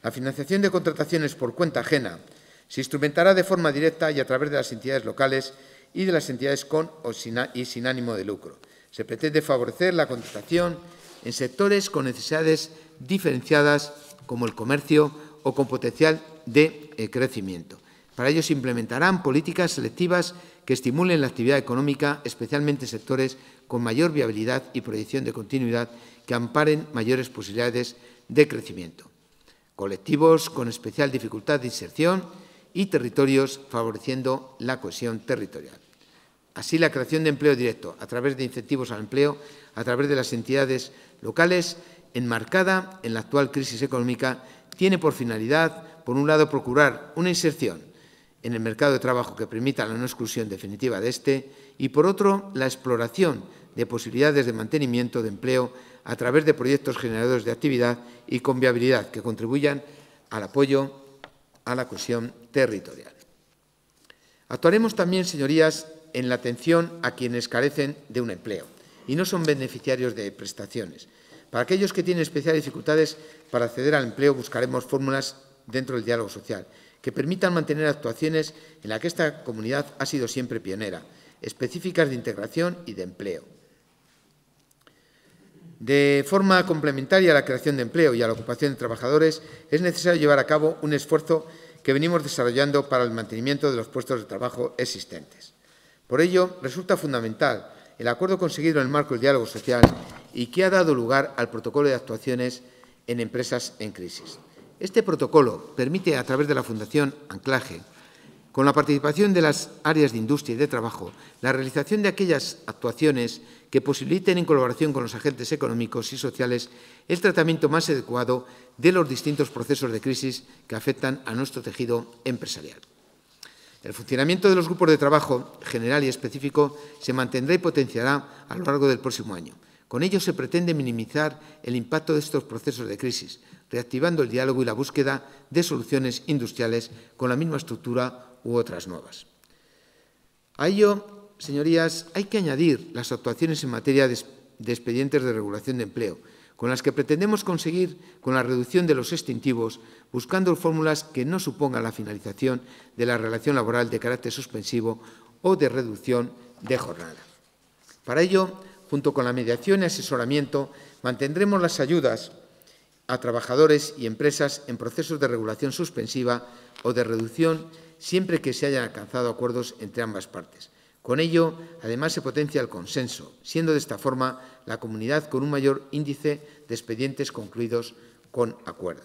La financiación de contrataciones por cuenta ajena se instrumentará de forma directa y a través de las entidades locales y de las entidades con o y sin ánimo de lucro se pretende favorecer la contratación en sectores con necesidades diferenciadas como el comercio o con potencial de eh, crecimiento. Para ello se implementarán políticas selectivas que estimulen la actividad económica, especialmente en sectores con mayor viabilidad y proyección de continuidad que amparen mayores posibilidades de crecimiento. Colectivos con especial dificultad de inserción y territorios favoreciendo la cohesión territorial. Así, la creación de empleo directo a través de incentivos al empleo, a través de las entidades locales, enmarcada en la actual crisis económica, tiene por finalidad, por un lado, procurar una inserción en el mercado de trabajo que permita la no exclusión definitiva de este y, por otro, la exploración de posibilidades de mantenimiento de empleo a través de proyectos generadores de actividad y con viabilidad que contribuyan al apoyo a la cohesión territorial. Actuaremos también, señorías, en la atención a quienes carecen de un empleo y no son beneficiarios de prestaciones. Para aquellos que tienen especiales dificultades para acceder al empleo, buscaremos fórmulas dentro del diálogo social que permitan mantener actuaciones en las que esta comunidad ha sido siempre pionera, específicas de integración y de empleo. De forma complementaria a la creación de empleo y a la ocupación de trabajadores, es necesario llevar a cabo un esfuerzo que venimos desarrollando para el mantenimiento de los puestos de trabajo existentes. Por ello, resulta fundamental el acuerdo conseguido en el marco del diálogo social y que ha dado lugar al protocolo de actuaciones en empresas en crisis. Este protocolo permite, a través de la Fundación Anclaje, con la participación de las áreas de industria y de trabajo, la realización de aquellas actuaciones que posibiliten, en colaboración con los agentes económicos y sociales, el tratamiento más adecuado de los distintos procesos de crisis que afectan a nuestro tejido empresarial. El funcionamiento de los grupos de trabajo general y específico se mantendrá y potenciará a lo largo del próximo año. Con ello se pretende minimizar el impacto de estos procesos de crisis, reactivando el diálogo y la búsqueda de soluciones industriales con la misma estructura u otras nuevas. A ello, señorías, hay que añadir las actuaciones en materia de, expedientes de regulación de empleo, con las que pretendemos conseguir con la reducción de los extintivos, buscando fórmulas que no supongan la finalización de la relación laboral de carácter suspensivo o de reducción de jornada. Para ello, junto con la mediación y asesoramiento, mantendremos las ayudas a trabajadores y empresas en procesos de regulación suspensiva o de reducción siempre que se hayan alcanzado acuerdos entre ambas partes. Con ello, además, se potencia el consenso, siendo de esta forma la comunidad con un mayor índice de expedientes concluidos con acuerdo.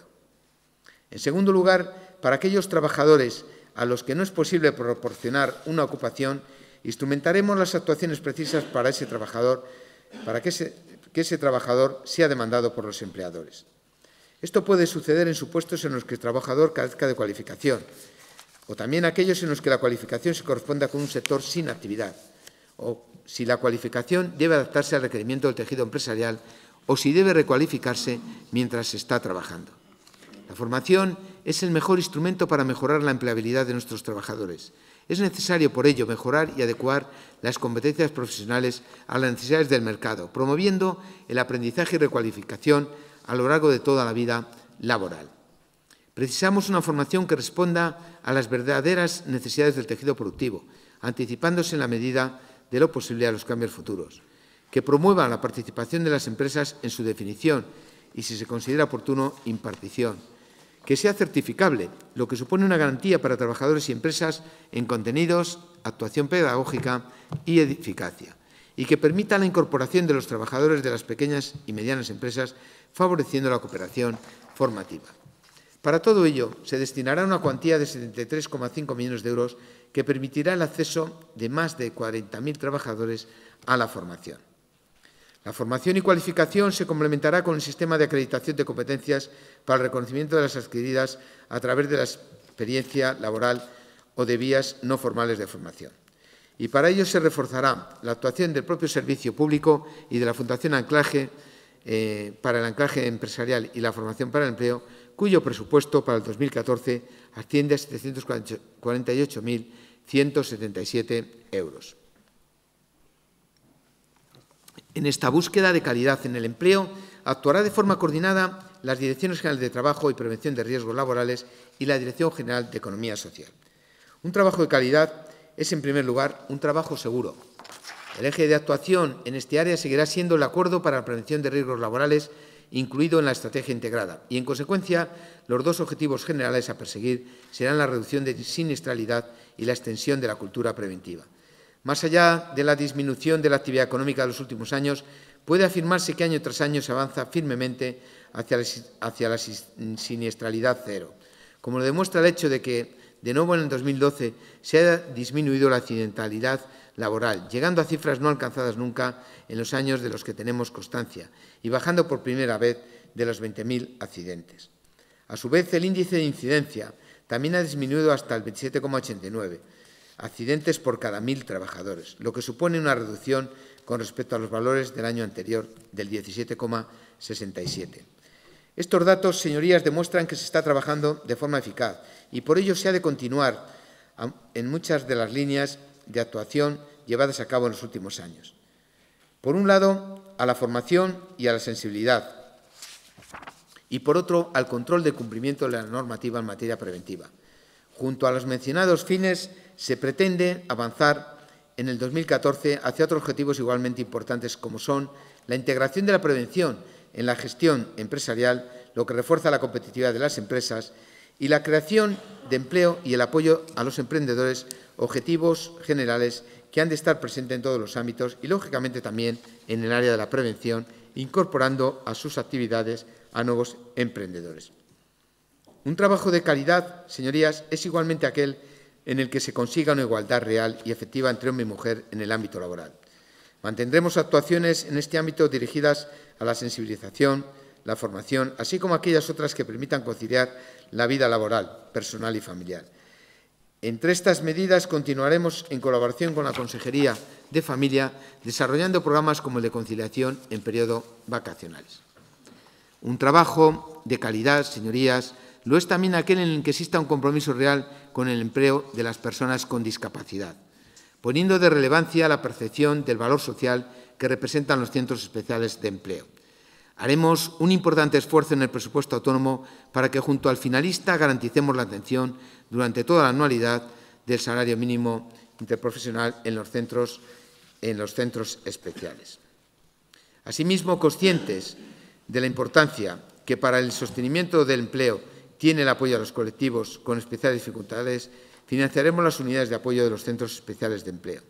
En segundo lugar, para aquellos trabajadores a los que no es posible proporcionar una ocupación, instrumentaremos las actuaciones precisas para ese trabajador, para que ese, que ese trabajador sea demandado por los empleadores. Esto puede suceder en supuestos en los que el trabajador carezca de cualificación, o también aquellos en los que la cualificación se corresponda con un sector sin actividad, o si la cualificación debe adaptarse al requerimiento del tejido empresarial o si debe recualificarse mientras se está trabajando. La formación es el mejor instrumento para mejorar la empleabilidad de nuestros trabajadores. Es necesario, por ello, mejorar y adecuar las competencias profesionales a las necesidades del mercado, promoviendo el aprendizaje y recualificación a lo largo de toda la vida laboral. Precisamos una formación que responda a las verdaderas necesidades del tejido productivo, anticipándose en la medida de lo posible a los cambios futuros, que promueva la participación de las empresas en su definición y, si se considera oportuno, impartición, que sea certificable, lo que supone una garantía para trabajadores y empresas en contenidos, actuación pedagógica y eficacia, y que permita la incorporación de los trabajadores de las pequeñas y medianas empresas, favoreciendo la cooperación formativa. Para todo ello, se destinará una cuantía de 73,5 millones de euros que permitirá el acceso de más de 40.000 trabajadores a la formación. La formación y cualificación se complementará con el sistema de acreditación de competencias para el reconocimiento de las adquiridas a través de la experiencia laboral o de vías no formales de formación. Y para ello se reforzará la actuación del propio servicio público y de la Fundación Anclaje eh, para el Anclaje Empresarial y la Formación para el Empleo, cuyo presupuesto para el 2014 asciende a 748.000 177 euros. En esta búsqueda de calidad en el empleo actuará de forma coordinada las Direcciones Generales de Trabajo y Prevención de Riesgos Laborales y la Dirección General de Economía Social. Un trabajo de calidad es, en primer lugar, un trabajo seguro. El eje de actuación en este área seguirá siendo el acuerdo para la prevención de riesgos laborales incluido en la estrategia integrada y, en consecuencia, los dos objetivos generales a perseguir serán la reducción de siniestralidad y la extensión de la cultura preventiva. Más allá de la disminución de la actividad económica de los últimos años, puede afirmarse que año tras año se avanza firmemente hacia la, siniestralidad cero, como lo demuestra el hecho de que, de nuevo en el 2012, se ha disminuido la accidentalidad laboral, llegando a cifras no alcanzadas nunca en los años de los que tenemos constancia y bajando por primera vez de los 20.000 accidentes. A su vez, el índice de incidencia también ha disminuido hasta el 27,89 accidentes por cada mil trabajadores, lo que supone una reducción con respecto a los valores del año anterior del 17,67. Estos datos, señorías, demuestran que se está trabajando de forma eficaz y por ello se ha de continuar en muchas de las líneas de actuación llevadas a cabo en los últimos años. Por un lado, a la formación y a la sensibilidad, y por otro al control de cumplimiento de la normativa en materia preventiva. Junto a los mencionados fines, se pretende avanzar en el 2014 hacia otros objetivos igualmente importantes como son la integración de la prevención en la gestión empresarial, lo que refuerza la competitividad de las empresas, y la creación de empleo y el apoyo a los emprendedores, objetivos generales que han de estar presentes en todos los ámbitos y, lógicamente, también en el área de la prevención, incorporando a sus actividades a nuevos emprendedores. Un trabajo de calidad, señorías, es igualmente aquel en el que se consiga una igualdad real y efectiva entre hombre y mujer en el ámbito laboral. Mantendremos actuaciones en este ámbito dirigidas a la sensibilización, la formación, así como aquellas otras que permitan conciliar la vida laboral, personal y familiar. Entre estas medidas continuaremos, en colaboración con la Consejería de Familia, desarrollando programas como el de conciliación en periodo vacacionales. Un trabajo de calidad, señorías, lo es también aquel en el que exista un compromiso real con el empleo de las personas con discapacidad, poniendo de relevancia la percepción del valor social que representan los centros especiales de empleo. Haremos un importante esfuerzo en el presupuesto autónomo para que junto al finalista garanticemos la atención durante toda la anualidad del salario mínimo interprofesional en los centros, en los centros especiales. Asimismo, conscientes de la importancia que para el sostenimiento del empleo tiene el apoyo a los colectivos con especiales dificultades, financiaremos las unidades de apoyo de los centros especiales de empleo.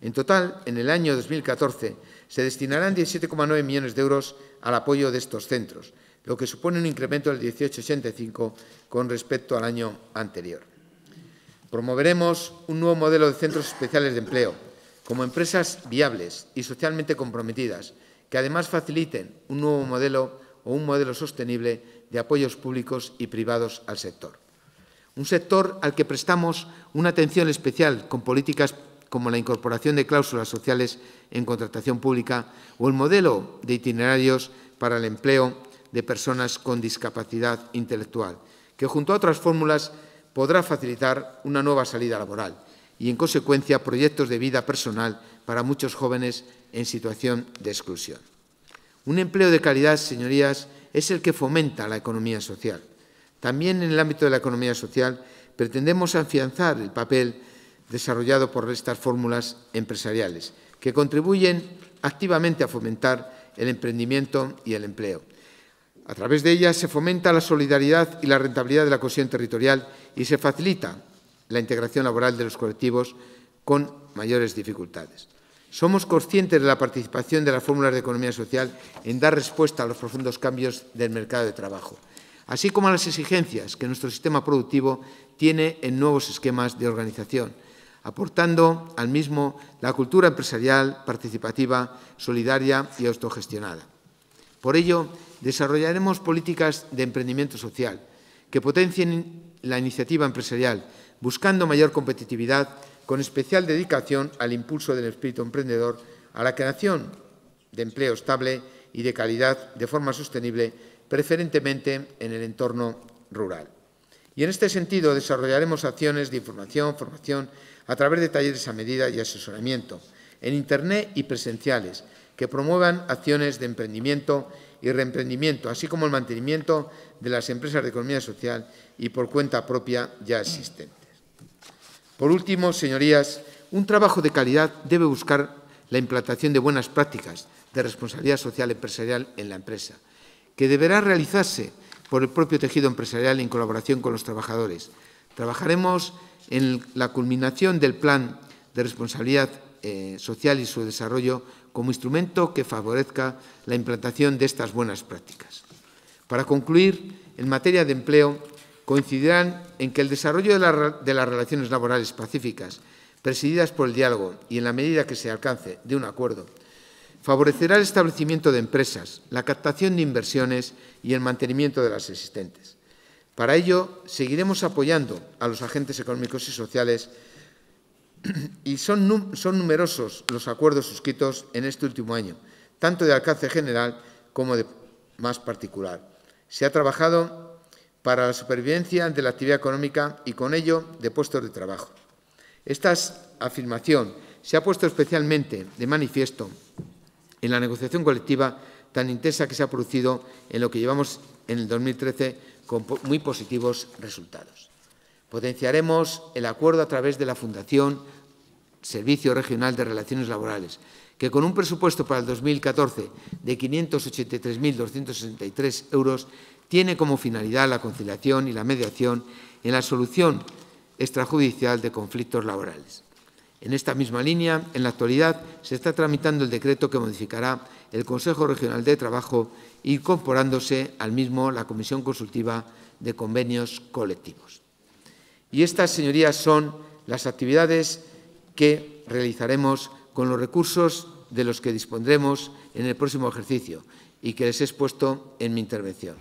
En total, en el año 2014 se destinarán 17,9 millones de euros al apoyo de estos centros, lo que supone un incremento del 18,85 con respecto al año anterior. Promoveremos un nuevo modelo de centros especiales de empleo como empresas viables y socialmente comprometidas que además faciliten un nuevo modelo o un modelo sostenible de apoyos públicos y privados al sector. Un sector al que prestamos una atención especial con políticas como la incorporación de cláusulas sociales en contratación pública o el modelo de itinerarios para el empleo de personas con discapacidad intelectual, que junto a otras fórmulas podrá facilitar una nueva salida laboral y, en consecuencia, proyectos de vida personal para muchos jóvenes en situación de exclusión. Un empleo de calidad, señorías, es el que fomenta la economía social. También en el ámbito de la economía social pretendemos afianzar el papel desarrollado por estas fórmulas empresariales, que contribuyen activamente a fomentar el emprendimiento y el empleo. A través de ellas se fomenta la solidaridad y la rentabilidad de la cohesión territorial y se facilita la integración laboral de los colectivos con mayores dificultades. Somos conscientes de la participación de las fórmulas de economía social en dar respuesta a los profundos cambios del mercado de trabajo, así como a las exigencias que nuestro sistema productivo tiene en nuevos esquemas de organización, aportando al mismo la cultura empresarial participativa, solidaria y autogestionada. Por ello, desarrollaremos políticas de emprendimiento social que potencien la iniciativa empresarial, buscando mayor competitividad con especial dedicación al impulso del espíritu emprendedor, a la creación de empleo estable y de calidad de forma sostenible, preferentemente en el entorno rural. Y en este sentido desarrollaremos acciones de información, formación, a través de talleres a medida y asesoramiento, en Internet y presenciales, que promuevan acciones de emprendimiento y reemprendimiento, así como el mantenimiento de las empresas de economía social y por cuenta propia ya existentes. Por último, señorías, un trabajo de calidad debe buscar la implantación de buenas prácticas de responsabilidad social empresarial en la empresa, que deberá realizarse por el propio tejido empresarial en colaboración con los trabajadores. Trabajaremos en la culminación del plan de responsabilidad eh, social y su desarrollo como instrumento que favorezca la implantación de estas buenas prácticas. Para concluir, en materia de empleo, coincidirán en que el desarrollo de, las relaciones laborales pacíficas, presididas por el diálogo y en la medida que se alcance de un acuerdo, favorecerá el establecimiento de empresas, la captación de inversiones y el mantenimiento de las existentes. Para ello, seguiremos apoyando a los agentes económicos y sociales y son, son numerosos los acuerdos suscritos en este último año, tanto de alcance general como de más particular. Se ha trabajado para la supervivencia de la actividad económica y con ello de puestos de trabajo. Esta afirmación se ha puesto especialmente de manifiesto en la negociación colectiva tan intensa que se ha producido en lo que llevamos en el 2013 con muy positivos resultados. Potenciaremos el acuerdo a través de la Fundación Servicio Regional de Relaciones Laborales, que con un presupuesto para el 2014 de 583.263 euros tiene como finalidad la conciliación y la mediación en la solución extrajudicial de conflictos laborales. En esta misma línea, en la actualidad, se está tramitando el decreto que modificará el Consejo Regional de Trabajo, incorporándose al mismo la Comisión Consultiva de Convenios Colectivos. Y estas, señorías, son las actividades que realizaremos con los recursos de los que dispondremos en el próximo ejercicio, y que les he expuesto en mi intervención.